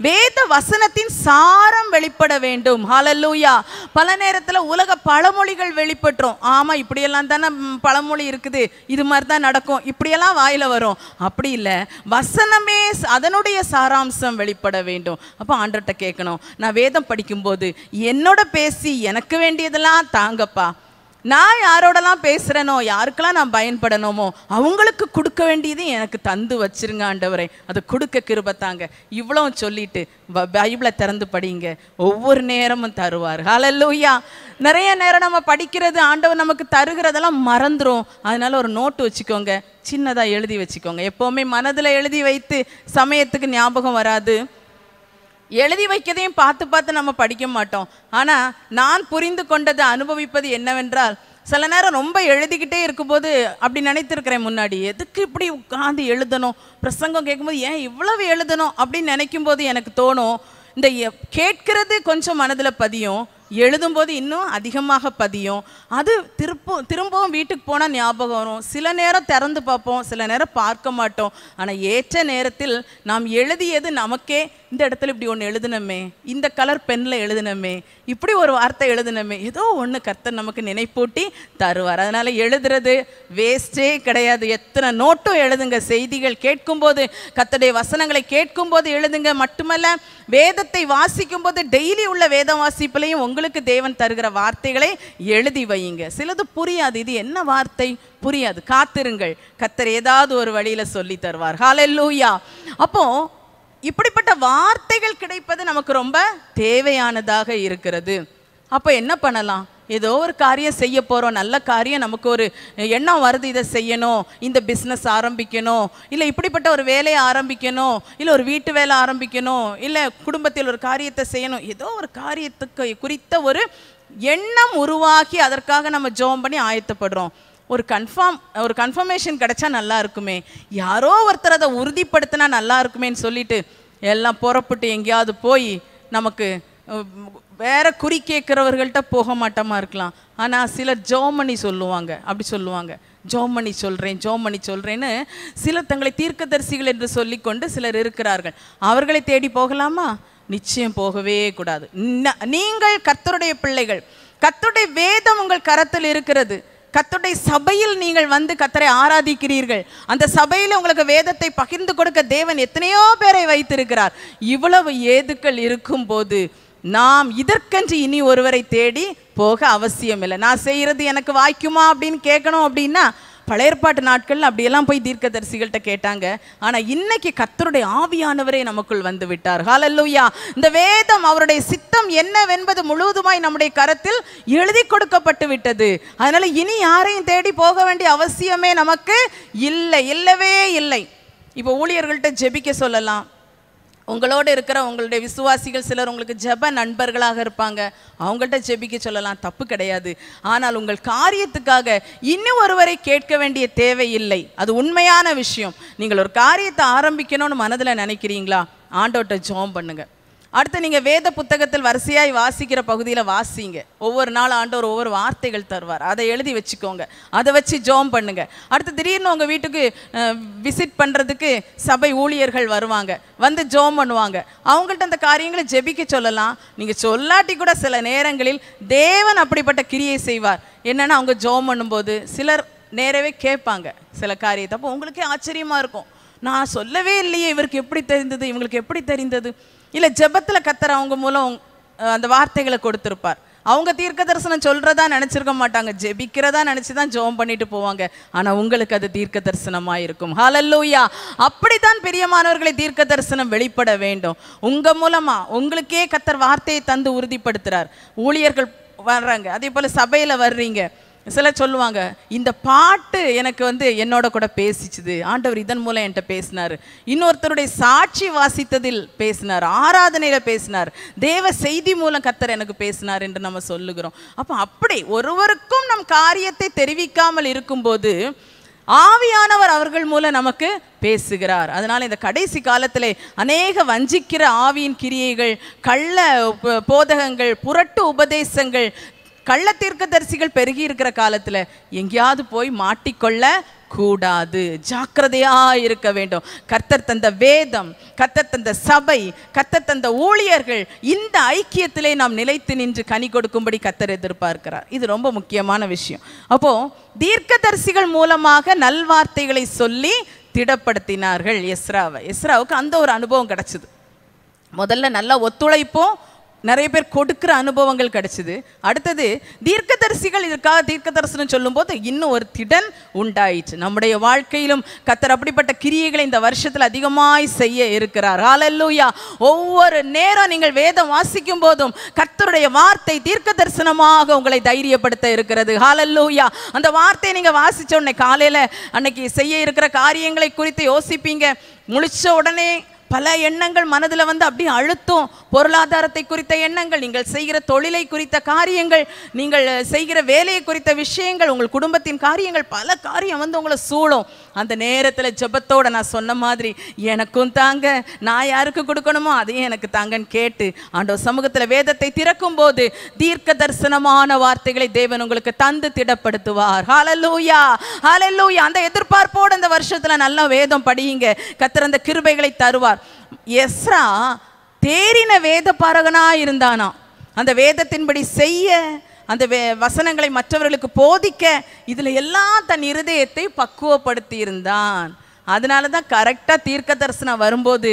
வேத வசனத்தின் சாரம் வெளிப்பட வேண்டும் ஹாலல்லூயா பல நேரத்தில் உலக பழமொழிகள் வெளிப்பட்டுரும் ஆமாம் இப்படியெல்லாம் தானே பழமொழி இருக்குது இது மாதிரி தான் நடக்கும் இப்படியெல்லாம் வாயில் வரும் அப்படி இல்லை வசனமே அதனுடைய சாராம்சம் வெளிப்பட வேண்டும் அப்போ ஆண்டர்கிட்ட கேட்கணும் நான் வேதம் படிக்கும்போது என்னோட பேசி எனக்கு வேண்டியதெல்லாம் எல்லாம் தாங்கப்பா நான் யாரோடலாம் பேசுகிறேனோ யாருக்கெல்லாம் நான் பயன்படணுமோ அவங்களுக்கு கொடுக்க வேண்டியது எனக்கு தந்து வச்சிருங்க ஆண்டவரே அதை கொடுக்க கிருபத்தாங்க இவ்வளோ சொல்லிட்டு பைபிளை திறந்து படிங்க ஒவ்வொரு நேரமும் தருவார் ஹலல்லூயா நிறைய நேரம் நம்ம படிக்கிறது ஆண்டவர் நமக்கு தருகிறதெல்லாம் மறந்துடும் அதனால ஒரு நோட்டு வச்சுக்கோங்க சின்னதாக எழுதி வச்சுக்கோங்க எப்போவுமே மனதில் எழுதி வைத்து சமயத்துக்கு ஞாபகம் வராது எழுதி வைக்கதையும் பார்த்து பார்த்து நம்ம படிக்க மாட்டோம் ஆனால் நான் புரிந்து கொண்டதை அனுபவிப்பது என்னவென்றால் சில நேரம் ரொம்ப எழுதிக்கிட்டே இருக்கும்போது அப்படி நினைத்திருக்கிறேன் முன்னாடி எதுக்கு இப்படி உட்காந்து எழுதணும் பிரசங்கம் கேட்கும்போது ஏன் இவ்வளவு எழுதணும் அப்படின்னு நினைக்கும் போது எனக்கு தோணும் இந்த கேட்கிறது கொஞ்சம் மனதில் பதியும் எழுதும்போது இன்னும் அதிகமாக பதியும் அது திருப்ப திரும்பவும் வீட்டுக்கு போனால் ஞாபகம் வரும் சில நேரம் திறந்து பார்ப்போம் சில நேரம் பார்க்க மாட்டோம் ஆனால் ஏற்ற நேரத்தில் நாம் எழுதியது நமக்கே இந்த இடத்துல இப்படி ஒன்று எழுதினமே இந்த கலர் பெனில் எழுதினமே இப்படி ஒரு வார்த்தை எழுதினமே ஏதோ ஒன்று கர்த்தர் நமக்கு நினைப்பூட்டி தருவார் அதனால் எழுதுறது வேஸ்டே கிடையாது எத்தனை நோட்டும் எழுதுங்க செய்திகள் கேட்கும்போது கத்தடைய வசனங்களை கேட்கும்போது எழுதுங்க மட்டுமல்ல வேதத்தை வாசிக்கும் போது டெய்லி உள்ள வேதம் வாசிப்புலையும் உங்களுக்கு தேவன் தருகிற வார்த்தைகளை எழுதி வையுங்க சிலது புரியாது இது என்ன வார்த்தை புரியாது காத்திருங்கள் கத்தர் ஏதாவது ஒரு வழியில் சொல்லி தருவார் ஹாலெல்லூயா அப்போ இப்படிப்பட்ட வார்த்தைகள் கிடைப்பது நமக்கு ரொம்ப தேவையானதாக இருக்கிறது அப்போ என்ன பண்ணலாம் ஏதோ ஒரு காரியம் செய்ய போகிறோம் நல்ல காரியம் நமக்கு ஒரு எண்ணம் வருது இதை செய்யணும் இந்த பிஸ்னஸ் ஆரம்பிக்கணும் இல்லை இப்படிப்பட்ட ஒரு வேலையை ஆரம்பிக்கணும் இல்லை ஒரு வீட்டு வேலை ஆரம்பிக்கணும் இல்லை குடும்பத்தில் ஒரு காரியத்தை செய்யணும் ஏதோ ஒரு காரியத்துக்கு குறித்த ஒரு எண்ணம் உருவாகி அதற்காக நம்ம ஜோம் பண்ணி ஆயத்தப்படுறோம் ஒரு கன்ஃபார்ம் ஒரு கன்ஃபர்மேஷன் கிடைச்சா நல்லா இருக்குமே யாரோ ஒருத்தர் அதை உறுதிப்படுத்தினா நல்லா இருக்குமேன்னு சொல்லிட்டு எல்லாம் புறப்பட்டு எங்கேயாவது போய் நமக்கு வேற குறி கேட்குறவர்கள்ட்ட போக மாட்டோமா இருக்கலாம் ஆனால் சில ஜோமணி சொல்லுவாங்க அப்படி சொல்லுவாங்க ஜோமணி சொல்கிறேன் ஜோமணி சொல்கிறேன்னு சில தங்களை தீர்க்கதரிசிகள் என்று சொல்லிக்கொண்டு சிலர் இருக்கிறார்கள் அவர்களை தேடி போகலாமா நிச்சயம் போகவே கூடாது நீங்கள் கர்த்தருடைய பிள்ளைகள் கர்த்தருடைய வேதம் உங்கள் கரத்தில் இருக்கிறது கத்துடைய சபையில் நீங்கள் வந்து கத்தரை ஆராதிக்கிறீர்கள் அந்த சபையில் உங்களுக்கு வேதத்தை பகிர்ந்து கொடுக்க தேவன் எத்தனையோ பேரை வைத்திருக்கிறார் இவ்வளவு ஏதுக்கள் இருக்கும்போது நாம் இதற்கென்று இனி ஒருவரை தேடி போக அவசியம் இல்லை நான் செய்கிறது எனக்கு வாய்க்குமா அப்படின்னு கேட்கணும் அப்படின்னா பழைய நாட்கள் அப்படியெல்லாம் போய் தீர்க்கதரிசிகள்கிட்ட கேட்டாங்க ஆனால் இன்னைக்கு கத்தருடைய ஆவியானவரே நமக்குள் வந்து விட்டார் ஹாலல்லூயா இந்த வேதம் அவருடைய சித்தம் என்னவென்பது முழுவதுமாய் நம்முடைய கரத்தில் எழுதி கொடுக்கப்பட்டு விட்டது அதனால இனி யாரையும் தேடி போக வேண்டிய அவசியமே நமக்கு இல்லை இல்லவே இல்லை இப்போ ஊழியர்கள்ட்ட ஜெபிக்க சொல்லலாம் உங்களோடு இருக்கிற உங்களுடைய விசுவாசிகள் சிலர் உங்களுக்கு ஜப நண்பர்களாக இருப்பாங்க அவங்கள்ட்ட ஜெபிக்க சொல்லலாம் தப்பு கிடையாது ஆனால் உங்கள் காரியத்துக்காக இன்னும் ஒருவரை கேட்க வேண்டிய தேவை இல்லை அது உண்மையான விஷயம் நீங்கள் ஒரு காரியத்தை ஆரம்பிக்கணும்னு மனதில் நினைக்கிறீங்களா ஆண்டோட்ட ஜோம் பண்ணுங்கள் அடுத்து நீங்கள் வேத புத்தகத்தில் வரிசையாய் வாசிக்கிற பகுதியில் வாசிங்க ஒவ்வொரு நாள் ஆண்டவர் ஒவ்வொரு வார்த்தைகள் தருவார் அதை எழுதி வச்சுக்கோங்க அதை வச்சு ஜோம் பண்ணுங்க அடுத்து திடீர்னு உங்கள் வீட்டுக்கு விசிட் பண்ணுறதுக்கு சபை ஊழியர்கள் வருவாங்க வந்து ஜோம் பண்ணுவாங்க அவங்கள்ட்ட அந்த காரியங்களை ஜெபிக்க சொல்லலாம் நீங்கள் சொல்லாட்டி கூட சில நேரங்களில் தேவன் அப்படிப்பட்ட கிரியை செய்வார் என்னென்னா அவங்க ஜோம் பண்ணும்போது சிலர் நேரவே கேட்பாங்க சில காரியத்தை அப்போ உங்களுக்கே ஆச்சரியமாக இருக்கும் நான் சொல்லவே இல்லையே இவருக்கு எப்படி தெரிந்தது இவங்களுக்கு எப்படி தெரிந்தது இல்லை ஜெபத்தில் கத்தர் அவங்க மூலம் அந்த வார்த்தைகளை கொடுத்துருப்பார் அவங்க தீர்க்க தரிசனம் சொல்கிறதா நினச்சிருக்க மாட்டாங்க ஜெபிக்கிறதா நினச்சி தான் ஜோம் பண்ணிட்டு போவாங்க ஆனால் உங்களுக்கு அது தீர்க்க தரிசனமாக இருக்கும் ஹலல்லூயா அப்படித்தான் மாணவர்களை தீர்க்க தரிசனம் வெளிப்பட வேண்டும் உங்கள் மூலமாக உங்களுக்கே கத்தர் வார்த்தையை தந்து உறுதிப்படுத்துகிறார் ஊழியர்கள் வர்றாங்க அதே போல் சபையில் வர்றீங்க சில சொல்லுவாங்க இந்த பாட்டு எனக்கு வந்து என்னோட கூட பேசிச்சுது ஆண்டவர் இதன் மூலம் என்கிட்ட பேசினார் இன்னொருத்தருடைய சாட்சி வாசித்ததில் பேசினார் ஆராதனையில் பேசினார் தேவ செய்தி மூலம் கத்தர் எனக்கு பேசினார் என்று நம்ம சொல்லுகிறோம் அப்போ அப்படி ஒருவருக்கும் நம் காரியத்தை தெரிவிக்காமல் இருக்கும்போது ஆவியானவர் அவர்கள் மூலம் நமக்கு பேசுகிறார் அதனால் இந்த கடைசி காலத்தில் அநேக வஞ்சிக்கிற ஆவியின் கிரியைகள் கள்ள போதகங்கள் புரட்டு உபதேசங்கள் கள்ள தீர்க்க தரிசிகள் பெருகி இருக்கிற காலத்தில் எங்கேயாவது போய் மாட்டிக்கொள்ள கூடாது ஜாக்கிரதையா இருக்க வேண்டும் கர்த்தர் தந்த வேதம் கத்தர் தந்த சபை கத்தர் தந்த ஊழியர்கள் இந்த ஐக்கியத்திலே நாம் நிலைத்து நின்று கனி கொடுக்கும்படி கத்தர் எதிர்பார்க்கிறார் இது ரொம்ப முக்கியமான விஷயம் அப்போ தீர்க்கதரிசிகள் மூலமாக நல்வார்த்தைகளை சொல்லி திடப்படுத்தினார்கள் எஸ்ராவை எஸ்ராவுக்கு அந்த ஒரு அனுபவம் கிடைச்சது முதல்ல நல்ல ஒத்துழைப்பும் நிறைய பேர் கொடுக்குற அனுபவங்கள் கிடைச்சிது அடுத்தது தீர்க்கதரிசிகள் இதற்காக தீர்க்கதரிசனம் சொல்லும்போது இன்னும் ஒரு திடன் உண்டாயிற்று நம்முடைய வாழ்க்கையிலும் கத்தர் அப்படிப்பட்ட கிரியைகளை இந்த வருஷத்தில் அதிகமாய் செய்ய இருக்கிறார் ஹாலல்லூயா ஒவ்வொரு நேரம் நீங்கள் வேதம் வாசிக்கும் போதும் கத்தருடைய வார்த்தை தீர்க்க தரிசனமாக உங்களை தைரியப்படுத்த இருக்கிறது ஹாலல்லூயா அந்த வார்த்தையை நீங்கள் வாசித்த உடனே காலையில் அன்னைக்கு செய்ய இருக்கிற காரியங்களை குறித்து யோசிப்பீங்க முழிச்ச உடனே பல எண்ணங்கள் மனதில் வந்து அப்படியே அழுத்தும் பொருளாதாரத்தை குறித்த எண்ணங்கள் நீங்கள் செய்கிற தொழிலை குறித்த காரியங்கள் நீங்கள் செய்கிற வேலையை குறித்த விஷயங்கள் உங்கள் குடும்பத்தின் காரியங்கள் பல காரியம் வந்து உங்களை சூழும் அந்த நேரத்தில் ஜபத்தோட நான் சொன்ன மாதிரி எனக்கும் தாங்க நான் யாருக்கு கொடுக்கணுமோ அதையும் எனக்கு தாங்கன்னு கேட்டு ஆண்டோ சமூகத்தில் வேதத்தை திறக்கும் போது தீர்க்க தரிசனமான வார்த்தைகளை தேவன் உங்களுக்கு தந்து திடப்படுத்துவார் ஹாலலூயா ஹாலலூயா அந்த எதிர்பார்ப்போடு இந்த வருஷத்தில் நல்லா வேதம் படியுங்க கத்திர அந்த கிருபைகளை தருவார் எஸ்ரா தேறின வேத பாரகனாக இருந்தானா அந்த வேதத்தின்படி செய்ய அந்த வசனங்களை மற்றவர்களுக்கு போதிக்க இதில் எல்லாம் தன் இருதயத்தை பக்குவப்படுத்தி இருந்தான் அதனால தான் கரெக்டாக தீர்க்க தரிசனம் வரும்போது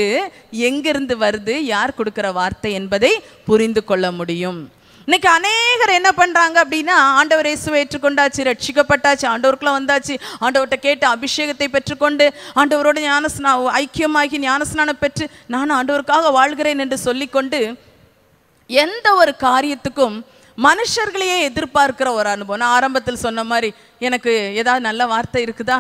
எங்கிருந்து வருது யார் கொடுக்குற வார்த்தை என்பதை புரிந்து கொள்ள முடியும் இன்னைக்கு அநேகர் என்ன பண்ணுறாங்க அப்படின்னா ஆண்டவர் இயேசுவை ஏற்றுக்கொண்டாச்சு ரட்சிக்கப்பட்டாச்சு ஆண்டவருக்குலாம் வந்தாச்சு ஆண்டவர்கிட்ட கேட்டு அபிஷேகத்தை பெற்றுக்கொண்டு ஆண்டவரோட ஞானஸ்னா ஐக்கியமாகி ஞானஸ்நானம் பெற்று நான் ஆண்டவருக்காக வாழ்கிறேன் என்று சொல்லிக்கொண்டு எந்த ஒரு காரியத்துக்கும் மனுஷர்களையே எதிர்பார்க்கிற ஒரு அனுபவம் நான் ஆரம்பத்தில் சொன்ன மாதிரி எனக்கு ஏதாவது நல்ல வார்த்தை இருக்குதா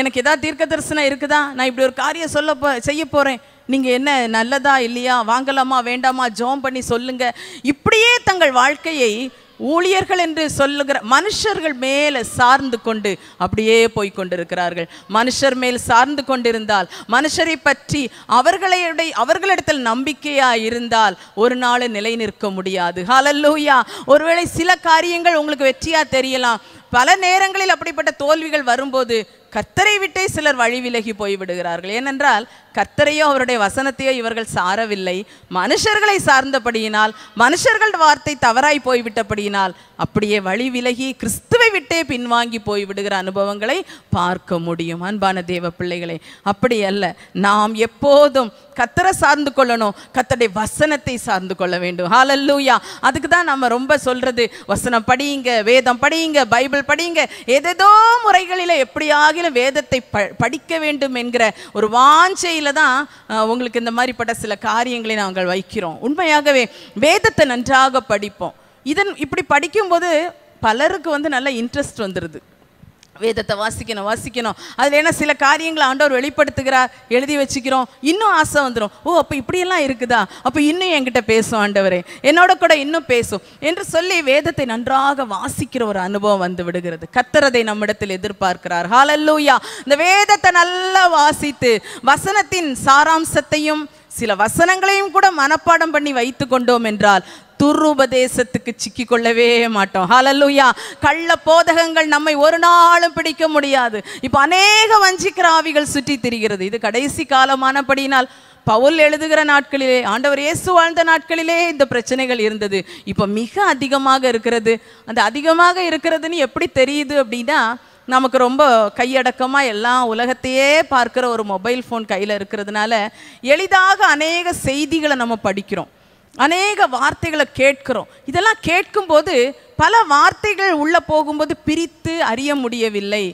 எனக்கு ஏதாவது தீர்க்க தரிசனம் இருக்குதா நான் இப்படி ஒரு காரியம் சொல்ல போ செய்ய போகிறேன் நீங்கள் என்ன நல்லதா இல்லையா வாங்கலாமா வேண்டாமா ஜோம் பண்ணி சொல்லுங்கள் இப்படியே தங்கள் வாழ்க்கையை ஊழியர்கள் என்று சொல்லுகிற மனுஷர்கள் மேலே சார்ந்து கொண்டு அப்படியே போய் கொண்டிருக்கிறார்கள் மனுஷர் மேல் சார்ந்து கொண்டிருந்தால் மனுஷரை பற்றி அவர்களையுடைய அவர்களிடத்தில் நம்பிக்கையா இருந்தால் ஒரு நாள் நிலை நிற்க முடியாது ஹாலல்லூயா ஒருவேளை சில காரியங்கள் உங்களுக்கு வெற்றியா தெரியலாம் பல நேரங்களில் அப்படிப்பட்ட தோல்விகள் வரும்போது கத்தரை விட்டே சிலர் வழி விலகி போய்விடுகிறார்கள் ஏனென்றால் கத்தரையோ அவருடைய வசனத்தையோ இவர்கள் சாரவில்லை மனுஷர்களை சார்ந்தபடியினால் மனுஷர்கள் வார்த்தை தவறாய் போய்விட்டபடியினால் அப்படியே வழி விலகி கிறிஸ்துவை விட்டே பின்வாங்கி போய்விடுகிற அனுபவங்களை பார்க்க முடியும் அன்பான தேவ பிள்ளைகளை அப்படி அல்ல நாம் எப்போதும் கத்தரை சார்ந்து கொள்ளணும் கத்தடைய வசனத்தை சார்ந்து கொள்ள வேண்டும் ஹாலல்லூயா அதுக்கு தான் நம்ம ரொம்ப சொல்றது வசனம் படியுங்க வேதம் படியுங்க பைபிள் படியுங்க ஏதேதோ முறைகளில் எப்படியாகிலும் வேதத்தை ப படிக்க வேண்டும் என்கிற ஒரு வாஞ்சையில் தான் உங்களுக்கு இந்த மாதிரிப்பட்ட சில காரியங்களை நாங்கள் வைக்கிறோம் உண்மையாகவே வேதத்தை நன்றாக படிப்போம் இதன் இப்படி படிக்கும்போது பலருக்கு வந்து நல்ல இன்ட்ரெஸ்ட் வந்துடுது வேதத்தை வாசிக்கணும் வாசிக்கணும் அதில் ஏன்னா சில காரியங்களை ஆண்டவர் வெளிப்படுத்துகிறார் எழுதி வச்சுக்கிறோம் இன்னும் ஆசை வந்துடும் ஓ அப்போ இப்படியெல்லாம் இருக்குதா அப்போ இன்னும் என்கிட்ட பேசும் ஆண்டவரே என்னோட கூட இன்னும் பேசும் என்று சொல்லி வேதத்தை நன்றாக வாசிக்கிற ஒரு அனுபவம் வந்து விடுகிறது கத்துறதை நம்மிடத்தில் எதிர்பார்க்கிறார் ஹாலல்லூயா இந்த வேதத்தை நல்லா வாசித்து வசனத்தின் சாராம்சத்தையும் சில வசனங்களையும் கூட மனப்பாடம் பண்ணி வைத்து கொண்டோம் என்றால் துருபதேசத்துக்கு சிக்கி கொள்ளவே மாட்டோம் ஹலல்லுயா கள்ள போதகங்கள் நம்மை ஒரு நாளும் பிடிக்க முடியாது இப்போ அநேக வஞ்சிக்கிறாவிகள் சுற்றி திரிகிறது இது கடைசி காலமானபடியினால் பவுல் எழுதுகிற நாட்களிலே ஆண்டவர் இயேசு வாழ்ந்த நாட்களிலே இந்த பிரச்சனைகள் இருந்தது இப்போ மிக அதிகமாக இருக்கிறது அந்த அதிகமாக இருக்கிறதுன்னு எப்படி தெரியுது அப்படின்னா நமக்கு ரொம்ப கையடக்கமாக எல்லாம் உலகத்தையே பார்க்குற ஒரு மொபைல் ஃபோன் கையில் இருக்கிறதுனால எளிதாக அநேக செய்திகளை நம்ம படிக்கிறோம் அநேக வார்த்தைகளை கேட்கிறோம் இதெல்லாம் கேட்கும்போது பல வார்த்தைகள் உள்ளே போகும்போது பிரித்து அறிய முடியவில்லை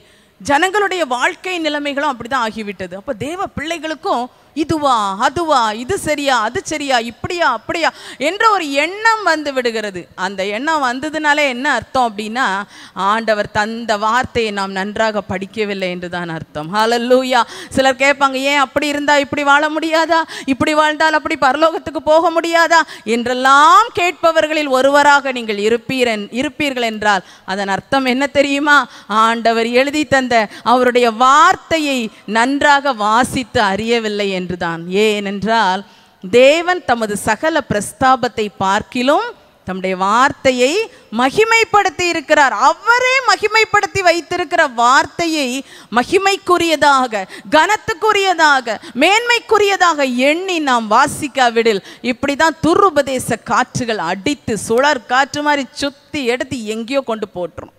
ஜனங்களுடைய வாழ்க்கை நிலைமைகளும் அப்படி தான் ஆகிவிட்டது அப்போ தேவ பிள்ளைகளுக்கும் இதுவா அதுவா இது சரியா அது சரியா இப்படியா அப்படியா என்ற ஒரு எண்ணம் வந்து விடுகிறது அந்த எண்ணம் வந்ததுனாலே என்ன அர்த்தம் அப்படின்னா ஆண்டவர் தந்த வார்த்தையை நாம் நன்றாக படிக்கவில்லை என்று தான் அர்த்தம் ஹலல்லூயா சிலர் கேட்பாங்க ஏன் அப்படி இருந்தா இப்படி வாழ முடியாதா இப்படி வாழ்ந்தால் அப்படி பரலோகத்துக்கு போக முடியாதா என்றெல்லாம் கேட்பவர்களில் ஒருவராக நீங்கள் இருப்பீர் இருப்பீர்கள் என்றால் அதன் அர்த்தம் என்ன தெரியுமா ஆண்டவர் எழுதி தந்த அவருடைய வார்த்தையை நன்றாக வாசித்து அறியவில்லை என்று என்றுதான் ஏனென்றால் தேவன் தமது சகல பிரஸ்தாபத்தை பார்க்கிலும் தம்முடைய வார்த்தையை மகிமைப்படுத்தி இருக்கிறார் அவரே மகிமைப்படுத்தி வைத்திருக்கிற வார்த்தையை மகிமைக்குரியதாக கனத்துக்குரியதாக மேன்மைக்குரியதாக எண்ணி நாம் வாசிக்காவிடில் இப்படி தான் துருபதேச காற்றுகள் அடித்து சுழற் காற்று மாதிரி சுத்தி எடுத்து எங்கேயோ கொண்டு போட்டுரும்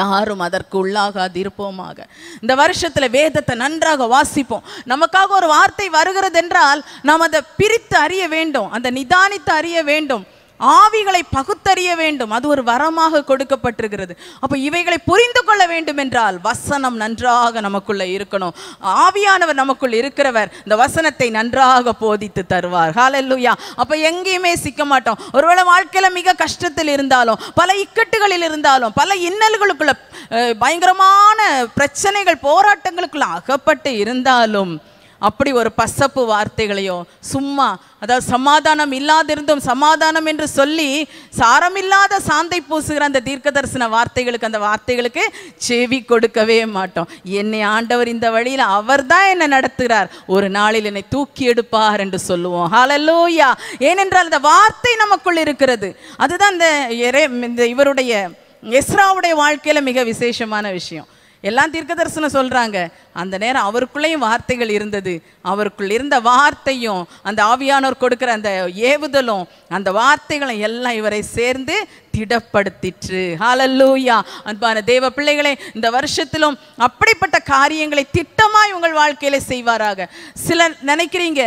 யாரும் அதற்கு உள்ளாகாதிருப்போமாக இந்த வருஷத்தில் வேதத்தை நன்றாக வாசிப்போம் நமக்காக ஒரு வார்த்தை வருகிறது என்றால் நாம் அதை பிரித்து அறிய வேண்டும் அந்த நிதானித்து அறிய வேண்டும் ஆவிகளை பகுத்தறிய வேண்டும் அது ஒரு வரமாக கொடுக்கப்பட்டிருக்கிறது அப்போ இவைகளை புரிந்து கொள்ள வேண்டும் என்றால் வசனம் நன்றாக நமக்குள்ளே இருக்கணும் ஆவியானவர் நமக்குள் இருக்கிறவர் இந்த வசனத்தை நன்றாக போதித்து தருவார் ஹாலல்லுயா அப்போ எங்கேயுமே சிக்க மாட்டோம் ஒருவேளை வாழ்க்கையில் மிக கஷ்டத்தில் இருந்தாலும் பல இக்கட்டுகளில் இருந்தாலும் பல இன்னல்களுக்குள்ள பயங்கரமான பிரச்சனைகள் போராட்டங்களுக்குள்ள அகப்பட்டு இருந்தாலும் அப்படி ஒரு பசப்பு வார்த்தைகளையோ சும்மா அதாவது சமாதானம் இல்லாதிருந்தும் சமாதானம் என்று சொல்லி சாரமில்லாத சாந்தை பூசுகிற அந்த தீர்க்க தரிசன வார்த்தைகளுக்கு அந்த வார்த்தைகளுக்கு செவி கொடுக்கவே மாட்டோம் என்னை ஆண்டவர் இந்த வழியில் அவர் தான் என்னை நடத்துகிறார் ஒரு நாளில் என்னை தூக்கி எடுப்பார் என்று சொல்லுவோம் ஹலலோயா ஏனென்றால் அந்த வார்த்தை நமக்குள் இருக்கிறது அதுதான் இந்த இவருடைய எஸ்ராவுடைய வாழ்க்கையில் மிக விசேஷமான விஷயம் எல்லாம் தீர்க்க தரிசனம் சொல்கிறாங்க அந்த நேரம் அவருக்குள்ளேயும் வார்த்தைகள் இருந்தது அவருக்குள் இருந்த வார்த்தையும் அந்த ஆவியானோர் கொடுக்குற அந்த ஏவுதலும் அந்த வார்த்தைகளும் எல்லாம் இவரை சேர்ந்து திடப்படுத்திற்று ஹாலல்லூயா அன்பான தேவ பிள்ளைகளே இந்த வருஷத்திலும் அப்படிப்பட்ட காரியங்களை திட்டமாய் உங்கள் வாழ்க்கையில செய்வாராக சில நினைக்கிறீங்க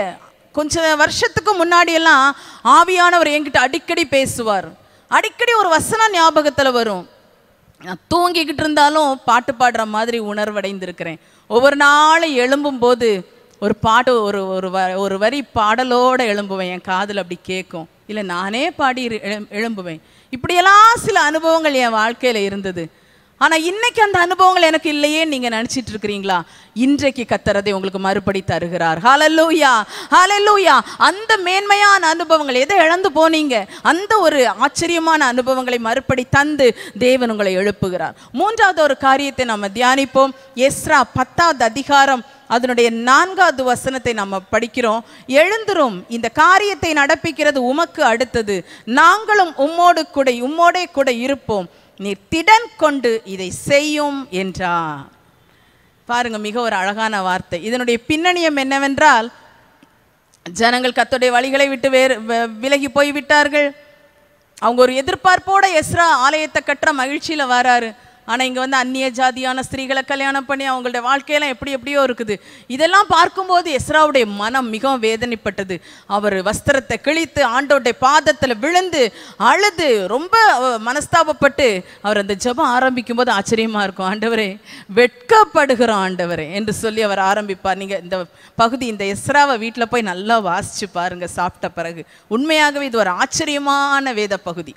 கொஞ்ச வருஷத்துக்கு முன்னாடியெல்லாம் ஆவியானவர் என்கிட்ட அடிக்கடி பேசுவார் அடிக்கடி ஒரு வசனம் ஞாபகத்தில் வரும் நான் தூங்கிக்கிட்டு இருந்தாலும் பாட்டு பாடுற மாதிரி உணர்வடைந்திருக்கிறேன் ஒவ்வொரு நாளும் எழும்பும் போது ஒரு பாட்டு ஒரு ஒரு வ ஒரு வரி பாடலோடு எழும்புவேன் என் காதில் அப்படி கேட்கும் இல்லை நானே பாடி எழும்புவேன் இப்படியெல்லாம் சில அனுபவங்கள் என் வாழ்க்கையில் இருந்தது ஆனால் இன்னைக்கு அந்த அனுபவங்கள் எனக்கு இல்லையே நீங்கள் நினச்சிட்டு இருக்கிறீங்களா இன்றைக்கு கத்துறதை உங்களுக்கு மறுபடி தருகிறார் ஹாலல்லூயா ஹாலல்லூயா அந்த மேன்மையான அனுபவங்கள் எதை இழந்து போனீங்க அந்த ஒரு ஆச்சரியமான அனுபவங்களை மறுபடி தந்து தேவன் உங்களை எழுப்புகிறார் மூன்றாவது ஒரு காரியத்தை நம்ம தியானிப்போம் எஸ்ரா பத்தாவது அதிகாரம் அதனுடைய நான்காவது வசனத்தை நம்ம படிக்கிறோம் எழுந்துரும் இந்த காரியத்தை நடப்பிக்கிறது உமக்கு அடுத்தது நாங்களும் உம்மோடு கூட உம்மோடே கூட இருப்போம் நீ திடன் கொண்டு இதை செய்யும் என்றார் பாருங்க மிக ஒரு அழகான வார்த்தை இதனுடைய பின்னணியம் என்னவென்றால் ஜனங்கள் கத்துடைய வழிகளை விட்டு வேறு விலகி போய்விட்டார்கள் அவங்க ஒரு எதிர்பார்ப்போட எஸ்ரா ஆலயத்தை கற்ற மகிழ்ச்சியில் வராரு ஆனால் இங்கே வந்து அந்நிய ஜாதியான ஸ்திரீகளை கல்யாணம் பண்ணி அவங்களோட வாழ்க்கையெல்லாம் எப்படி எப்படியோ இருக்குது இதெல்லாம் பார்க்கும்போது எஸ்ராவுடைய மனம் மிகவும் வேதனைப்பட்டது அவர் வஸ்திரத்தை கிழித்து ஆண்டோடைய பாதத்தில் விழுந்து அழுது ரொம்ப மனஸ்தாபப்பட்டு அவர் அந்த ஜபம் ஆரம்பிக்கும் போது ஆச்சரியமாக இருக்கும் ஆண்டவரே வெட்கப்படுகிறோம் ஆண்டவரே என்று சொல்லி அவர் ஆரம்பிப்பார் நீங்கள் இந்த பகுதி இந்த எஸ்ராவை வீட்டில் போய் நல்லா வாசித்து பாருங்கள் சாப்பிட்ட பிறகு உண்மையாகவே இது ஒரு ஆச்சரியமான வேத பகுதி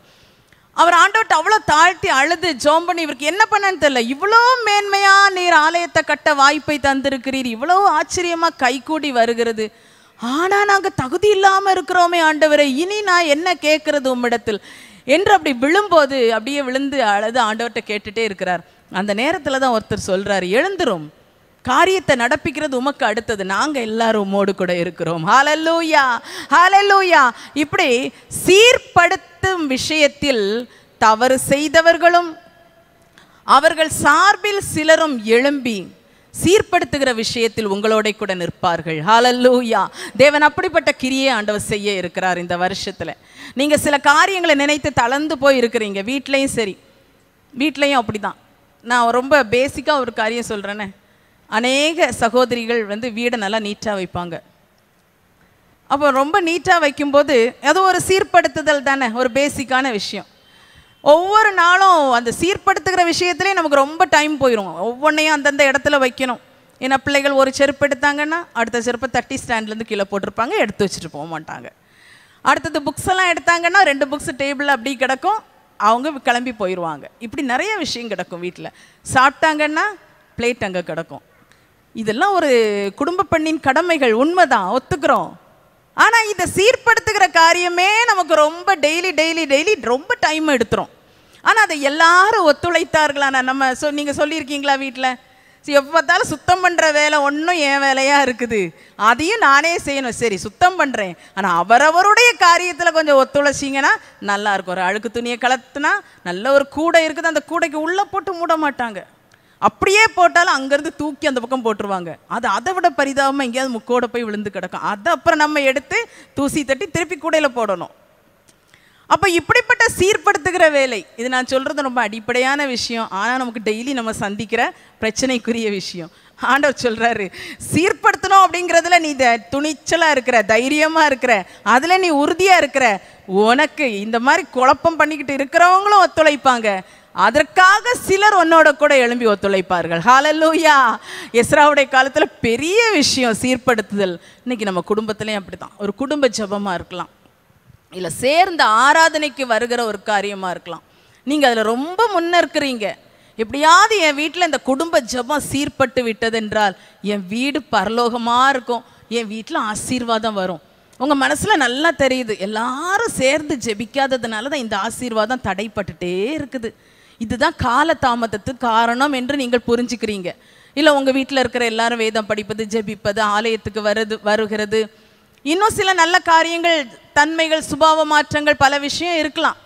அவர் ஆண்டவர்கிட்ட அவ்வளோ தாழ்த்தி அழுது ஜோம் பண்ணி இவருக்கு என்ன பண்ணான்னு தெரியல இவ்வளோ மேன்மையாக நீர் ஆலயத்தை கட்ட வாய்ப்பை தந்திருக்கிறீர் இவ்வளோ கை கூடி வருகிறது ஆனால் நாங்கள் தகுதி இல்லாமல் இருக்கிறோமே ஆண்டவரை இனி நான் என்ன கேட்கறது உம்மிடத்தில் என்று அப்படி விழும்போது அப்படியே விழுந்து அழுது ஆண்டவர்கிட்ட கேட்டுட்டே இருக்கிறார் அந்த நேரத்தில் தான் ஒருத்தர் சொல்கிறார் எழுந்துரும் காரியத்தை நடப்பிக்கிறது உமக்கு அடுத்தது நாங்கள் எல்லாரும் உமோடு கூட இருக்கிறோம் ஹாலல்லூயா ஹாலல்லூயா இப்படி சீர்படுத்த நடத்தும் விஷயத்தில் தவறு செய்தவர்களும் அவர்கள் சார்பில் சிலரும் எழும்பி சீர்படுத்துகிற விஷயத்தில் உங்களோட கூட நிற்பார்கள் ஹாலல்லூயா தேவன் அப்படிப்பட்ட கிரியை ஆண்டவர் செய்ய இருக்கிறார் இந்த வருஷத்தில் நீங்கள் சில காரியங்களை நினைத்து தளர்ந்து போய் இருக்கிறீங்க வீட்லேயும் சரி வீட்லேயும் அப்படி தான் நான் ரொம்ப பேசிக்காக ஒரு காரியம் சொல்கிறேனே அநேக சகோதரிகள் வந்து வீடை நல்லா நீட்டாக வைப்பாங்க அப்போ ரொம்ப நீட்டாக வைக்கும்போது அது ஒரு சீர்படுத்துதல் தானே ஒரு பேசிக்கான விஷயம் ஒவ்வொரு நாளும் அந்த சீர்படுத்துகிற விஷயத்துலேயும் நமக்கு ரொம்ப டைம் போயிடும் ஒவ்வொன்றையும் அந்தந்த இடத்துல வைக்கணும் ஏன்னா பிள்ளைகள் ஒரு செருப்பு எடுத்தாங்கன்னா அடுத்த செருப்பை தட்டி ஸ்டாண்ட்லேருந்து கீழே போட்டிருப்பாங்க எடுத்து வச்சுட்டு போக மாட்டாங்க அடுத்தது புக்ஸ் எல்லாம் எடுத்தாங்கன்னா ரெண்டு புக்ஸ் டேபிள் அப்படி கிடக்கும் அவங்க கிளம்பி போயிடுவாங்க இப்படி நிறைய விஷயம் கிடக்கும் வீட்டில் சாப்பிட்டாங்கன்னா பிளேட் அங்கே கிடக்கும் இதெல்லாம் ஒரு குடும்ப பெண்ணின் கடமைகள் உண்மைதான் ஒத்துக்கிறோம் ஆனால் இதை சீர்படுத்துகிற காரியமே நமக்கு ரொம்ப டெய்லி டெய்லி டெய்லி ரொம்ப டைம் எடுத்துரும் ஆனால் அதை எல்லாரும் ஒத்துழைத்தார்களாண்ணா நம்ம சொ நீங்கள் சொல்லியிருக்கீங்களா வீட்டில் எப்போ பார்த்தாலும் சுத்தம் பண்ணுற வேலை ஒன்றும் என் வேலையாக இருக்குது அதையும் நானே செய்யணும் சரி சுத்தம் பண்ணுறேன் ஆனால் அவரவருடைய காரியத்தில் கொஞ்சம் ஒத்துழைச்சிங்கன்னா நல்லாயிருக்கும் ஒரு அழுக்கு துணியை கலத்துனா நல்ல ஒரு கூடை இருக்குது அந்த கூடைக்கு உள்ளே போட்டு மூட மாட்டாங்க அப்படியே போட்டாலும் அங்கேருந்து தூக்கி அந்த பக்கம் போட்டுருவாங்க அது அதை விட பரிதாபமாக எங்கேயாவது முக்கோட போய் விழுந்து கிடக்கும் அதை அப்புறம் நம்ம எடுத்து தூசி தட்டி திருப்பி கூடையில் போடணும் அப்போ இப்படிப்பட்ட சீர்படுத்துகிற வேலை இது நான் சொல்கிறது ரொம்ப அடிப்படையான விஷயம் ஆனால் நமக்கு டெய்லி நம்ம சந்திக்கிற பிரச்சனைக்குரிய விஷயம் ஆண்டவர் சொல்கிறாரு சீர்படுத்தணும் அப்படிங்கிறதுல நீ த துணிச்சலாக இருக்கிற தைரியமாக இருக்கிற அதில் நீ உறுதியாக இருக்கிற உனக்கு இந்த மாதிரி குழப்பம் பண்ணிக்கிட்டு இருக்கிறவங்களும் ஒத்துழைப்பாங்க அதற்காக சிலர் உன்னோட கூட எழும்பி ஒத்துழைப்பார்கள் ஹாலல்லூயா எஸ்ராவுடைய காலத்தில் பெரிய விஷயம் சீர்படுத்துதல் இன்னைக்கு நம்ம குடும்பத்துலேயும் அப்படி தான் ஒரு குடும்ப ஜபமாக இருக்கலாம் இல்லை சேர்ந்த ஆராதனைக்கு வருகிற ஒரு காரியமாக இருக்கலாம் நீங்கள் அதில் ரொம்ப முன்ன இருக்கிறீங்க எப்படியாவது என் வீட்டில் இந்த குடும்ப ஜபம் சீர்பட்டு விட்டதென்றால் என் வீடு பரலோகமாக இருக்கும் என் வீட்டில் ஆசீர்வாதம் வரும் உங்கள் மனசில் நல்லா தெரியுது எல்லாரும் சேர்ந்து ஜெபிக்காததுனால தான் இந்த ஆசீர்வாதம் தடைப்பட்டுட்டே இருக்குது இதுதான் கால தாமதத்துக்கு காரணம் என்று நீங்கள் புரிஞ்சுக்கிறீங்க இல்லை உங்கள் வீட்டில் இருக்கிற எல்லாரும் வேதம் படிப்பது ஜெபிப்பது ஆலயத்துக்கு வருது வருகிறது இன்னும் சில நல்ல காரியங்கள் தன்மைகள் சுபாவ மாற்றங்கள் பல விஷயம் இருக்கலாம்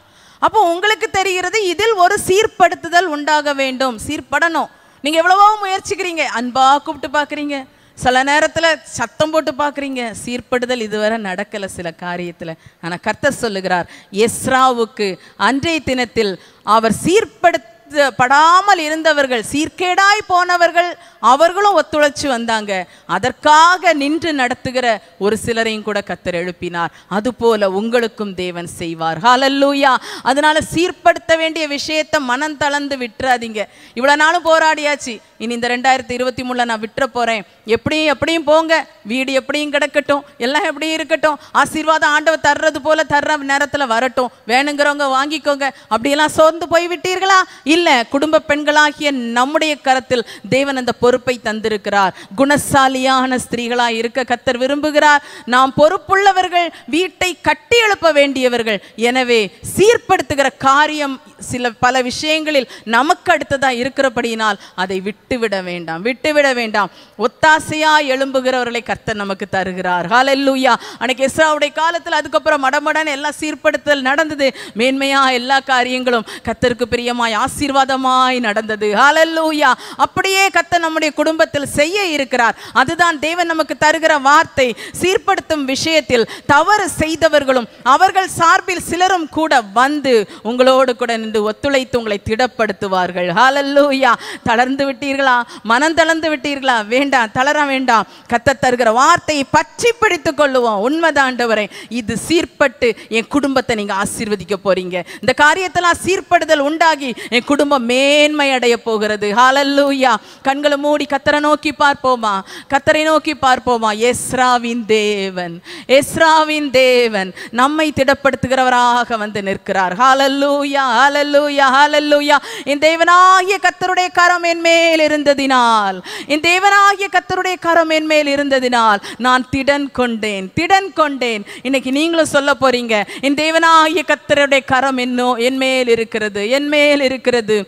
அப்போ உங்களுக்கு தெரிகிறது இதில் ஒரு சீர்படுத்துதல் உண்டாக வேண்டும் சீர்படணும் நீங்கள் எவ்வளவோ முயற்சிக்கிறீங்க அன்பாக கூப்பிட்டு பார்க்குறீங்க சில நேரத்தில் சத்தம் போட்டு பார்க்குறீங்க சீர்படுதல் இதுவரை நடக்கலை சில காரியத்தில் ஆனால் கர்த்தர் சொல்லுகிறார் எஸ்ராவுக்கு அன்றைய தினத்தில் அவர் சீர்படுத்த படாமல் இருந்தவர்கள் சீர்கேடாய் போனவர்கள் அவர்களும் ஒத்துழைச்சு வந்தாங்க அதற்காக நின்று நடத்துகிற ஒரு சிலரையும் கூட கத்தர் எழுப்பினார் அதுபோல உங்களுக்கும் தேவன் செய்வார் ஹாலல்லூயா அதனால சீர்படுத்த வேண்டிய விஷயத்தை மனம் தளர்ந்து விட்டுறாதீங்க இவ்வளோ நாளும் போராடியாச்சு இனி இந்த ரெண்டாயிரத்தி இருபத்தி மூணில் நான் விட்டுற போகிறேன் எப்படியும் எப்படியும் போங்க வீடு எப்படியும் கிடக்கட்டும் எல்லாம் எப்படியும் இருக்கட்டும் ஆசீர்வாதம் ஆண்டவர் தர்றது போல தர்ற நேரத்தில் வரட்டும் வேணுங்கிறவங்க வாங்கிக்கோங்க அப்படியெல்லாம் சோர்ந்து போய் விட்டீர்களா இல்லை குடும்ப பெண்களாகிய நம்முடைய கரத்தில் தேவன் அந்த பொருள் பொறுப்பை தந்திருக்கிறார் குணசாலியான ஸ்திரீகளாய் இருக்க கத்தர் விரும்புகிறார் நாம் பொறுப்புள்ளவர்கள் வீட்டை கட்டி எழுப்ப வேண்டியவர்கள் எனவே சீர்படுத்துகிற காரியம் சில பல விஷயங்களில் நமக்கு அடுத்ததாக இருக்கிறபடியினால் அதை விட்டுவிட வேண்டாம் விட்டுவிட வேண்டாம் ஒத்தாசையாக எழும்புகிறவர்களை கர்த்தர் நமக்கு தருகிறார் ஹாலல்லூயா அன்னைக்கு இஸ்ராவுடைய காலத்தில் அதுக்கப்புறம் மடமடன் எல்லாம் சீர்படுத்தல் நடந்தது மேன்மையாக எல்லா காரியங்களும் கத்தருக்கு பிரியமாய் ஆசீர்வாதமாய் நடந்தது ஹாலல்லூயா அப்படியே கத்த நம்முடைய குடும்பத்தில் செய்ய இருக்கிறார் அதுதான் தேவன் நமக்கு தருகிற வார்த்தை சீர்படுத்தும் விஷயத்தில் தவறு செய்தவர்களும் அவர்கள் சார்பில் சிலரும் கூட வந்து உங்களோடு கூட நின்று ஒத்துழைத்து உங்களை திடப்படுத்துவார்கள் ஹாலல்லூயா தளர்ந்து விட்டீர்களா மனம் தளர்ந்து விட்டீர்களா வேண்டாம் தளர வேண்டாம் கத்த தருகிற வார்த்தையை பற்றி பிடித்துக் கொள்ளுவோம் உண்மைதாண்டவரை இது சீர்பட்டு என் குடும்பத்தை நீங்க ஆசீர்வதிக்க போறீங்க இந்த காரியத்தெல்லாம் சீர்படுதல் உண்டாகி என் குடும்பம் மேன்மை அடைய போகிறது ஹாலல்லூயா கண்களை மூடி கத்தரை நோக்கி பார்ப்போமா கத்தரை நோக்கி பார்ப்போமா எஸ்ராவின் தேவன் எஸ்ராவின் தேவன் நம்மை திடப்படுத்துகிறவராக வந்து நிற்கிறார் ஹாலல்லூயா ஹால ஹாலல்லூயா ஹாலல்லூயா என் தேவனாகிய கத்தருடைய கரம் என் மேல் இருந்ததினால் என் தேவனாகிய கத்தருடைய கரம் என் மேல் இருந்ததினால் நான் திடன் கொண்டேன் திடன் கொண்டேன் இன்னைக்கு நீங்களும் சொல்ல போறீங்க என் தேவனாகிய கத்தருடைய கரம் என்னோ என் மேல் இருக்கிறது என் மேல் இருக்கிறது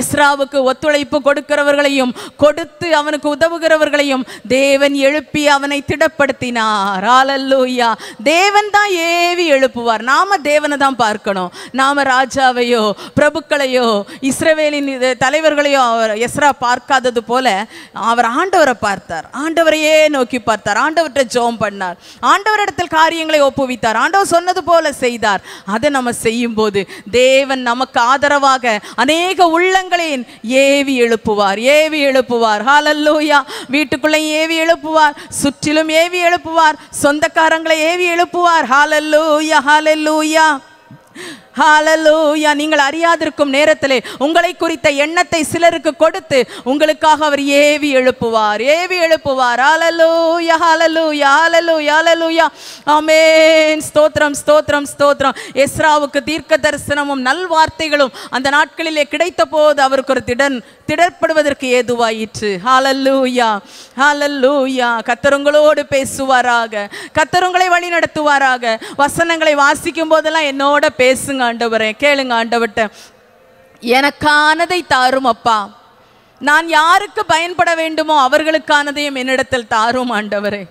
இஸ்ராவுக்கு ஒத்துழைப்பு கொடுக்கிறவர்களையும் கொடுத்து அவனுக்கு உதவுகிறவர்களையும் தேவன் எழுப்பி அவனை திடப்படுத்தினார் ஹலலூயா தேவன் தான் ஏவி எழுப்புவார் நாம தேவனை தான் பார்க்கணும் நாம ராஜாவையோ பிரபுக்களையோ இஸ்ரவேலின் தலைவர்களையோ அவர் எஸ்ரா பார்க்காதது போல அவர் ஆண்டவரை பார்த்தார் ஆண்டவரையே நோக்கி பார்த்தார் ஆண்டவர்கிட்ட ஜோம் பண்ணார் ஆண்டவரிடத்தில் காரியங்களை ஒப்புவித்தார் ஆண்டவர் சொன்னது போல செய்தார் அதை நம்ம செய்யும் போது தேவ தேவன் நமக்கு ஆதரவாக அநேக உள்ளங்களையும் ஏவி எழுப்புவார் ஏவி எழுப்புவார் ஹாலல்லூயா வீட்டுக்குள்ளே ஏவி எழுப்புவார் சுற்றிலும் ஏவி எழுப்புவார் சொந்தக்காரங்களை ஏவி எழுப்புவார் ஹாலல்லூயா ஹாலல்லூயா ஹாலலூயா நீங்கள் அறியாதிருக்கும் நேரத்திலே உங்களை குறித்த எண்ணத்தை சிலருக்கு கொடுத்து உங்களுக்காக அவர் ஏவி எழுப்புவார் ஏவி எழுப்புவார் ஹாலலூயா ஹாலலூயா ஹாலலூயா ஹாலலூயா ஆமேன் ஸ்தோத்ரம் ஸ்தோத்ரம் ஸ்தோத்ரம் எஸ்ராவுக்கு தீர்க்க தரிசனமும் நல்வார்த்தைகளும் அந்த நாட்களிலே கிடைத்த போது அவருக்கு ஒரு திடன் திடற்படுவதற்கு ஏதுவாயிற்று ஹாலல்லூயா ஹாலல்லூயா கத்தருங்களோடு பேசுவாராக கத்தருங்களை வழி நடத்துவாராக வசனங்களை வாசிக்கும் போதெல்லாம் என்னோட பேசுங்க ஆண்டவரே கேளுங்க ஆண்டவர்கிட்ட எனக்கானதை தாரும் அப்பா நான் யாருக்கு பயன்பட வேண்டுமோ அவர்களுக்கானதையும் என்னிடத்தில் தாரும் ஆண்டவரே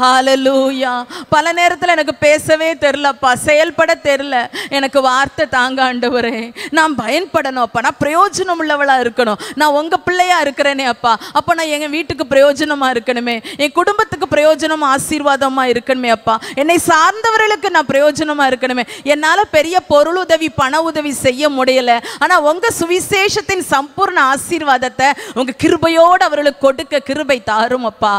ஹாலலூயா பல நேரத்தில் எனக்கு பேசவே தெரிலப்பா செயல்பட தெரில எனக்கு வார்த்தை தாங்க ஆண்டவரே நான் பயன்படணும் அப்பா நான் பிரயோஜனம் உள்ளவளாக இருக்கணும் நான் உங்கள் பிள்ளையாக இருக்கிறேனே அப்பா அப்போ நான் எங்கள் வீட்டுக்கு பிரயோஜனமாக இருக்கணுமே என் குடும்பத்துக்கு பிரயோஜனம் ஆசீர்வாதமாக இருக்கணுமே அப்பா என்னை சார்ந்தவர்களுக்கு நான் பிரயோஜனமாக இருக்கணுமே என்னால் பெரிய பொருள் உதவி பண உதவி செய்ய முடியலை ஆனால் உங்கள் சுவிசேஷத்தின் சம்பூர்ண ஆசீர்வாதத்தை உங்க கிருபையோடு அவர்களுக்கு கொடுக்க கிருபை தாரும் அப்பா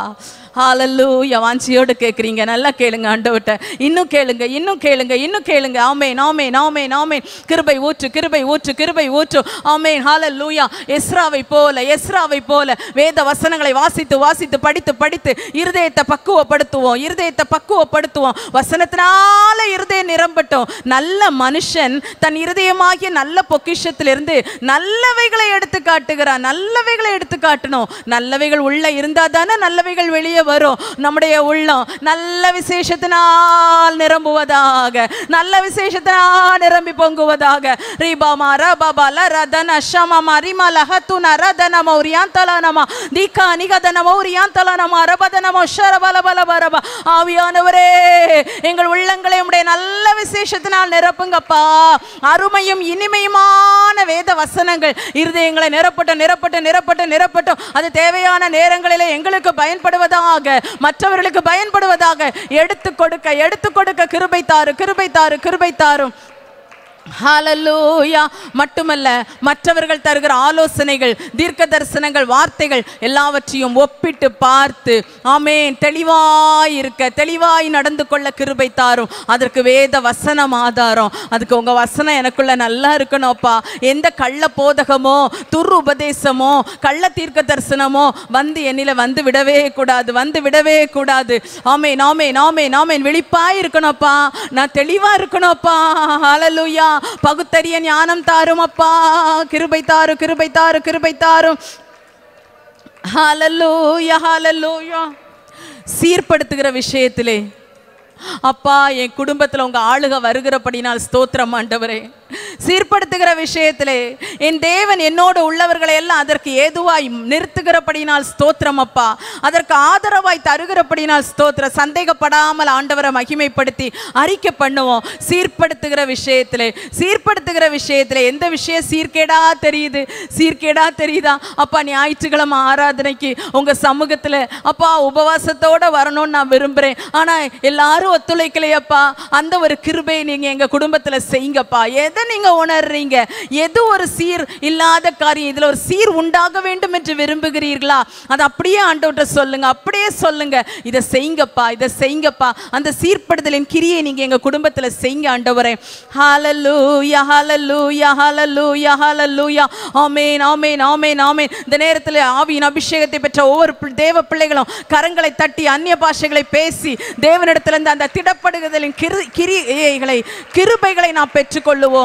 ஹாலல்லூ வாஞ்சியோடு கேட்குறீங்க நல்லா கேளுங்க ஆண்டவட்ட இன்னும் கேளுங்க இன்னும் கேளுங்க இன்னும் கேளுங்க ஆமேன் ஆமேன் ஆமேன் ஆமேன் கிருபை ஊற்று கிருபை ஊற்று கிருபை ஊற்று ஆமேன் லூயா எஸ்ராவை போல எஸ்ராவை போல வேத வசனங்களை வாசித்து வாசித்து படித்து படித்து இருதயத்தை பக்குவப்படுத்துவோம் இருதயத்தை பக்குவப்படுத்துவோம் வசனத்தினால இருதயம் நிரம்பட்டும் நல்ல மனுஷன் தன் இருதயமாகிய நல்ல பொக்கிஷத்திலிருந்து நல்லவைகளை எடுத்து காட்டுகிறான் நல்லவைகளை எடுத்து காட்டணும் நல்லவைகள் உள்ள இருந்தா தானே நல்லவைகள் வெளியே வரும் நம்முடைய உள்ளம் நல்ல விசேஷத்தினால் நிரம்புவதாக நல்ல விசேஷத்தினால் நிரம்பி பொங்குவதாக ரீபாமா ரபபல ரதன ஷமமா ரிம லஹத்துன ரதன மௌரியாந்தலனமா தீக்கா நிகதன மௌரியாந்தலனமா ரபதனமோ ஷரபல பல பரப ஆவியானவரே எங்கள் உள்ளங்களை உடைய நல்ல விசேஷத்தினால் நிரப்புங்கப்பா அருமையும் இனிமையுமான வேத வசனங்கள் இருதயங்களை நிரப்பட்டும் நிரப்பட்டும் நிரப்பட்டும் நிரப்பட்டும் அது தேவையான நேரங்களிலே எங்களுக்கு பயன்படுவதா பயனாக மற்றவர்களுக்கு பயன்படுவதாக எடுத்து கொடுக்க எடுத்து கொடுக்க கிருபை தாரு கிருபை தாரு கிருபை தாரும் ஹலலூயா மட்டுமல்ல மற்றவர்கள் தருகிற ஆலோசனைகள் தீர்க்க தரிசனங்கள் வார்த்தைகள் எல்லாவற்றையும் ஒப்பிட்டு பார்த்து ஆமேன் தெளிவாய் இருக்க தெளிவாய் நடந்து கொள்ள கிருபை தாரும் அதற்கு வேத வசனம் ஆதாரம் அதுக்கு உங்க வசனம் எனக்குள்ள நல்லா இருக்கணும்ப்பா எந்த கள்ள போதகமோ துரு உபதேசமோ கள்ள தீர்க்க தரிசனமோ வந்து என்னில வந்து விடவே கூடாது வந்து விடவே கூடாது ஆமே நாமே நாமே நாமே வெளிப்பாய் இருக்கணும்ப்பா நான் தெளிவா இருக்கணும்ப்பா ஹலலூயா பகுத்தறிய ஞானம் தாரும் அப்பா கிருபை தாரு கிருபை தாரு கிருபை தாரும் சீர்படுத்துகிற விஷயத்திலே அப்பா என் குடும்பத்தில் உங்க ஆளுக வருகிறபடினால் ஸ்தோத்திரம் ஆண்டவரே சீர்படுத்துகிற விஷயத்திலே என் தேவன் என்னோடு உள்ளவர்களை எல்லாம் அதற்கு ஏதுவாய் நிறுத்துகிறபடினால் ஸ்தோத்திரம் அப்பா அதற்கு ஆதரவாய் தருகிறபடினால் ஸ்தோத்திர சந்தேகப்படாமல் ஆண்டவரை மகிமைப்படுத்தி அறிக்கை பண்ணுவோம் சீர்படுத்துகிற விஷயத்திலே சீர்படுத்துகிற விஷயத்திலே எந்த விஷயம் சீர்கேடா தெரியுது சீர்கேடா தெரியுதா அப்பா ஞாயிற்றுக்கிழமை ஆராதனைக்கு உங்கள் சமூகத்தில் அப்பா உபவாசத்தோட வரணும்னு நான் விரும்புகிறேன் ஆனால் எல்லாரும் ஒத்துழைக்கலையப்பா அந்த ஒரு கிருபை நீங்கள் எங்கள் குடும்பத்தில் செய்யுங்கப்பா எதை நீங்க உணர்றீங்க எது ஒரு சீர் இல்லாத காரியம் இதுல ஒரு சீர் உண்டாக வேண்டும் என்று விரும்புகிறீர்களா அது அப்படியே ஆண்டவர்கிட்ட சொல்லுங்க அப்படியே சொல்லுங்க இதை செய்யுங்கப்பா இதை செய்யுங்கப்பா அந்த சீர்படுதலின் கிரியை நீங்க எங்க குடும்பத்துல செய்யுங்க ஆண்டவரே ஹாலலூ யஹாலலூ யஹாலலூ யஹாலலூ யா ஆமேன் ஆமேன் ஆமேன் ஆமேன் இந்த நேரத்தில் ஆவியின் அபிஷேகத்தை பெற்ற ஒவ்வொரு தேவ பிள்ளைகளும் கரங்களை தட்டி அந்நிய பாஷைகளை பேசி தேவனிடத்திலிருந்து அந்த திடப்படுகிறதலின் கிரு கிரியைகளை கிருபைகளை நாம் பெற்றுக்கொள்ளுவோம்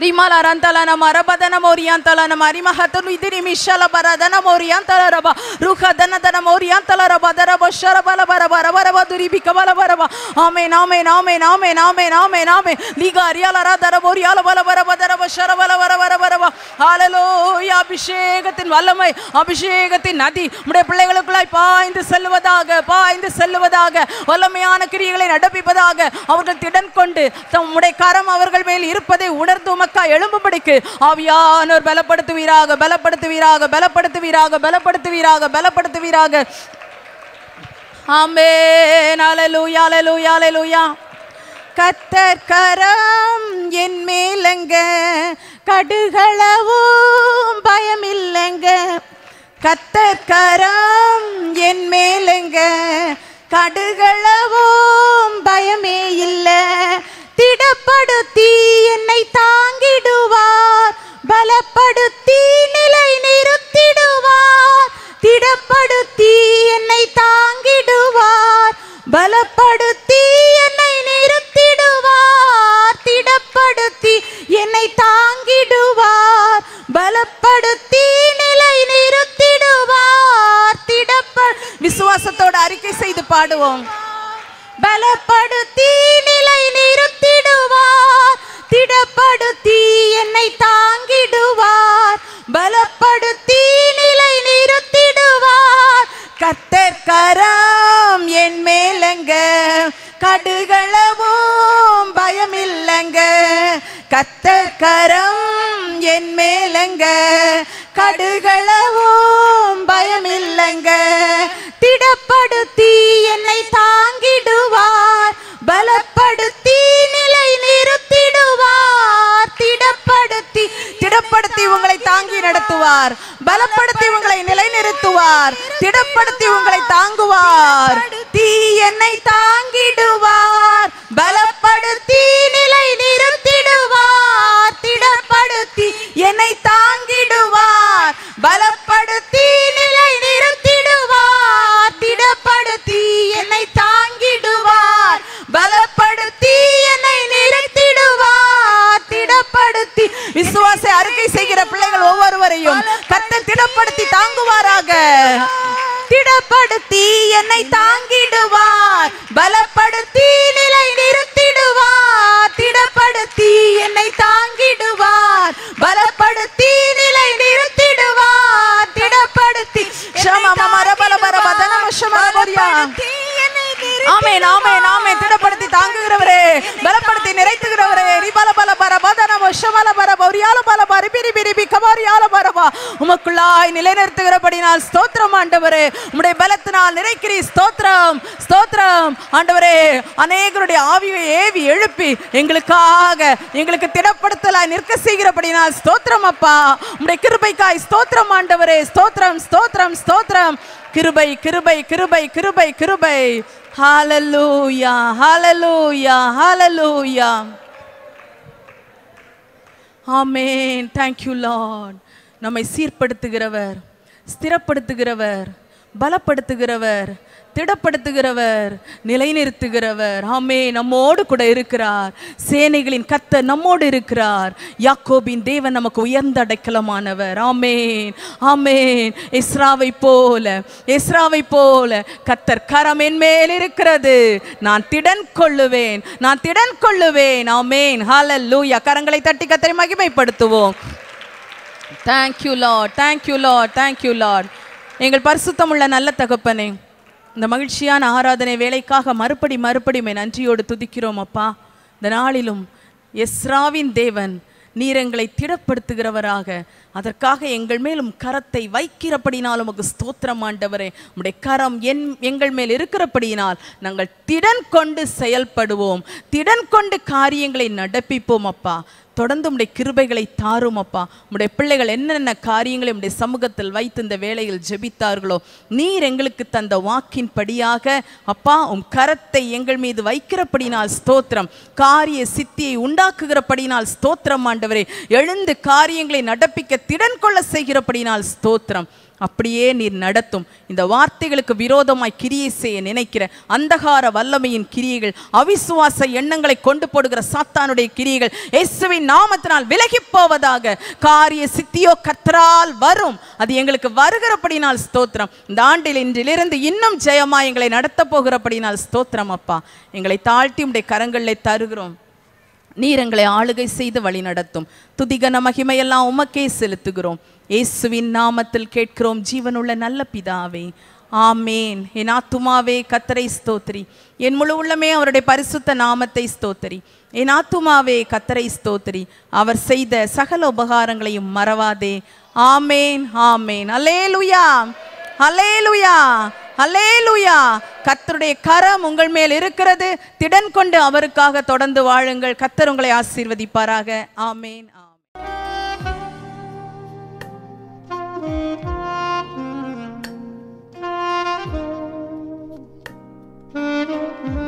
rimala rantala nama rabadana moriantala nama rimahatunu idiri mishala baradana moriantala raba ruha dana dana moriantala raba dara bashara bala bara bara bara bara duri bika bala bara bara amen amen amen amen amen amen amen liga ria la ra dara ala bala bara bara dara bashara bala bara bara bara bara abishegatin abishegatin nadi kulai pa ஹalleluya அபிஷேகத்தின் வல்லமை அபிஷேகத்தின் நதி நம்முடைய பிள்ளைகளுக்குள்ளாய் பாய்ந்து செல்வதாக பாய்ந்து செல்வதாக வல்லமையான கிரியைகளை நடப்பிப்பதாக அவர்கள் திடன் கொண்டு தம்முடைய கரம் அவர்கள் மேல் இருப்பதை உணர்ந்து அக்கா எழும்பும்படிக்கு ஆவியானோர் பலப்படுத்துவீராக பலப்படுத்துவீராக பலப்படுத்துவீராக பலப்படுத்துவீராக பலப்படுத்துவீராக ஆமே அலலூயா அலலூயா அலலூயா கத்தர் கரம் என் மேலங்க கடுகளவும் பயமில்லைங்க கத்தர் கரம் என் மேலங்க கடுகளவும் பயமே இல்லை திடப்படுத்தி என்னை தாங்கிடுவார் பலப்படுத்தி நிலை நிறுத்திடுவார் திடப்படுத்தி என்னை தாங்கிடுவார் பலப்படுத்தி என்னை நிறுத்திடுவார் திடப்படுத்தி என்னை தாங்கிடுவார் பலப்படுத்தி நிலை நிறுத்திடுவார் திடப்ப விசுவாசத்தோட அறிக்கை செய்து பாடுவோம் பலப்படுத்தி நிலை நிறுத்திடுவார் திடப்படுத்தி என்னை தாங்கிடுவார் பலப்படுத்தி நிலை நிறுத்திடுவார் கத்தர் கரம் என் மேலங்க கடுகளவும் பயமில்லைங்க கத்தர் கரம் என் மேலங்க கடுகளவும் பயமில்லைங்க திடப்படுத்தி என்னை தாங்கிடுவார் பலப்படுத்தி நிலை நிறுத்திடுவார் திடப்படுத்தி திடப்படுத்தி உங்களை தாங்கி நடத்துவார் பலப்படுத்தி உங்களை நிலைநிறுத்துவார் திடப்படுத்தி உங்களை தாங்குவார் தீ என்னை தாங்கிடுவார் பலப்படுத்தி தாங்குவாராக திடப்படுத்தி என்னை தாங்கிடுவார் பல ஷமல பரப ஒரு யால பல பரிபிரி பிரி கபாரி யால பரபா உமக்குள்ளாய் நிலைநிறுத்துகிறபடினால் ஸ்தோத்திரம் ஆண்டவரே உம்முடைய பலத்தினால் நிறைக்கிறீ ஸ்தோத்திரம் ஸ்தோத்திரம் ஆண்டவரே அநேகருடைய ஆவியை ஏவி எழுப்பி எங்களுக்காக எங்களுக்கு திடப்படுத்தலாய் நிற்க செய்கிறபடினால் ஸ்தோத்திரம் அப்பா உம்முடைய கிருபைக்காய் ஸ்தோத்திரம் ஆண்டவரே ஸ்தோத்திரம் ஸ்தோத்திரம் ஸ்தோத்திரம் கிருபை கிருபை கிருபை கிருபை கிருபை ஹாலலூயா ஹாலலூயா ஹாலலூயா ஆமேன் தேங்க்யூ லார்ட் நம்மை சீர்படுத்துகிறவர் ஸ்திரப்படுத்துகிறவர் பலப்படுத்துகிறவர் திடப்படுத்துகிறவர் நிலைநிறுத்துகிறவர் ஆமே நம்மோடு கூட இருக்கிறார் சேனைகளின் கத்த நம்மோடு இருக்கிறார் யாக்கோபின் தேவன் நமக்கு உயர்ந்த அடைக்கலமானவர் ஆமேன் ஆமேன் இஸ்ராவை போல இஸ்ராவை போல கத்தர் கரமின் மேல் இருக்கிறது நான் திடன் கொள்ளுவேன் நான் திடன் கொள்ளுவேன் ஆமேன் ஹாலல் லூயா கரங்களை தட்டி கத்தரை மகிமைப்படுத்துவோம் thank you lord thank you lord thank you lord எங்கள் பரிசுத்தம் உள்ள நல்ல தகப்பனே இந்த மகிழ்ச்சியான ஆராதனை வேலைக்காக மறுபடி மறுபடி நன்றியோடு துதிக்கிறோம் அப்பா இந்த நாளிலும் எஸ்ராவின் தேவன் நீர் எங்களை திடப்படுத்துகிறவராக அதற்காக எங்கள் மேலும் கரத்தை வைக்கிறபடினால் உமக்கு ஸ்தோத்திரம் ஆண்டவரே உடைய கரம் என் எங்கள் மேல் இருக்கிறபடியினால் நாங்கள் திடன் கொண்டு செயல்படுவோம் திடன் கொண்டு காரியங்களை நடப்பிப்போம் அப்பா தொடர்ந்து உடைய கிருபைகளை தாரும் அப்பா உடைய பிள்ளைகள் என்னென்ன காரியங்களை உடைய சமூகத்தில் வைத்து இந்த வேலையில் ஜெபித்தார்களோ நீர் எங்களுக்கு தந்த வாக்கின் படியாக அப்பா உம் கரத்தை எங்கள் மீது வைக்கிறபடினால் ஸ்தோத்திரம் காரிய சித்தியை உண்டாக்குகிறபடினால் ஸ்தோத்திரம் ஆண்டவரே எழுந்து காரியங்களை நடப்பிக்க திடன் கொள்ள செய்கிறபடினால் ஸ்தோத்திரம் அப்படியே நீர் நடத்தும் இந்த வார்த்தைகளுக்கு விரோதமாய் கிரியை செய்ய நினைக்கிற அந்தகார வல்லமையின் கிரியைகள் அவிசுவாச எண்ணங்களை கொண்டு போடுகிற சாத்தானுடைய கிரியைகள் இயேசுவின் நாமத்தினால் விலகி போவதாக காரிய சித்தியோ கத்தரால் வரும் அது எங்களுக்கு வருகிறபடினால் ஸ்தோத்திரம் இந்த ஆண்டில் இன்றிலிருந்து இன்னும் ஜெயமா எங்களை நடத்த போகிறபடினால் ஸ்தோத்திரம் அப்பா எங்களை தாழ்த்தி உடைய கரங்களில் தருகிறோம் நீரங்களை ஆளுகை செய்து வழி நடத்தும் துதிகன மகிமையெல்லாம் உமக்கே செலுத்துகிறோம் இயேசுவின் நாமத்தில் கேட்கிறோம் ஜீவனுள்ள நல்ல பிதாவே ஆமேன் என் ஆத்துமாவே கத்தரை ஸ்தோத்திரி என் முழு உள்ளமே அவருடைய பரிசுத்த நாமத்தை ஸ்தோத்திரி என் ஆத்துமாவே கத்தரை ஸ்தோத்திரி அவர் செய்த சகல உபகாரங்களையும் மறவாதே ஆமேன் ஆமேன் அலே லுயா அலே லுயா லுயா கத்தருடைய கரம் உங்கள் மேல் இருக்கிறது திடன் கொண்டு அவருக்காக தொடர்ந்து வாழுங்கள் கத்தர் உங்களை ஆசீர்வதிப்பாராக ஆமேன் Mm-hmm.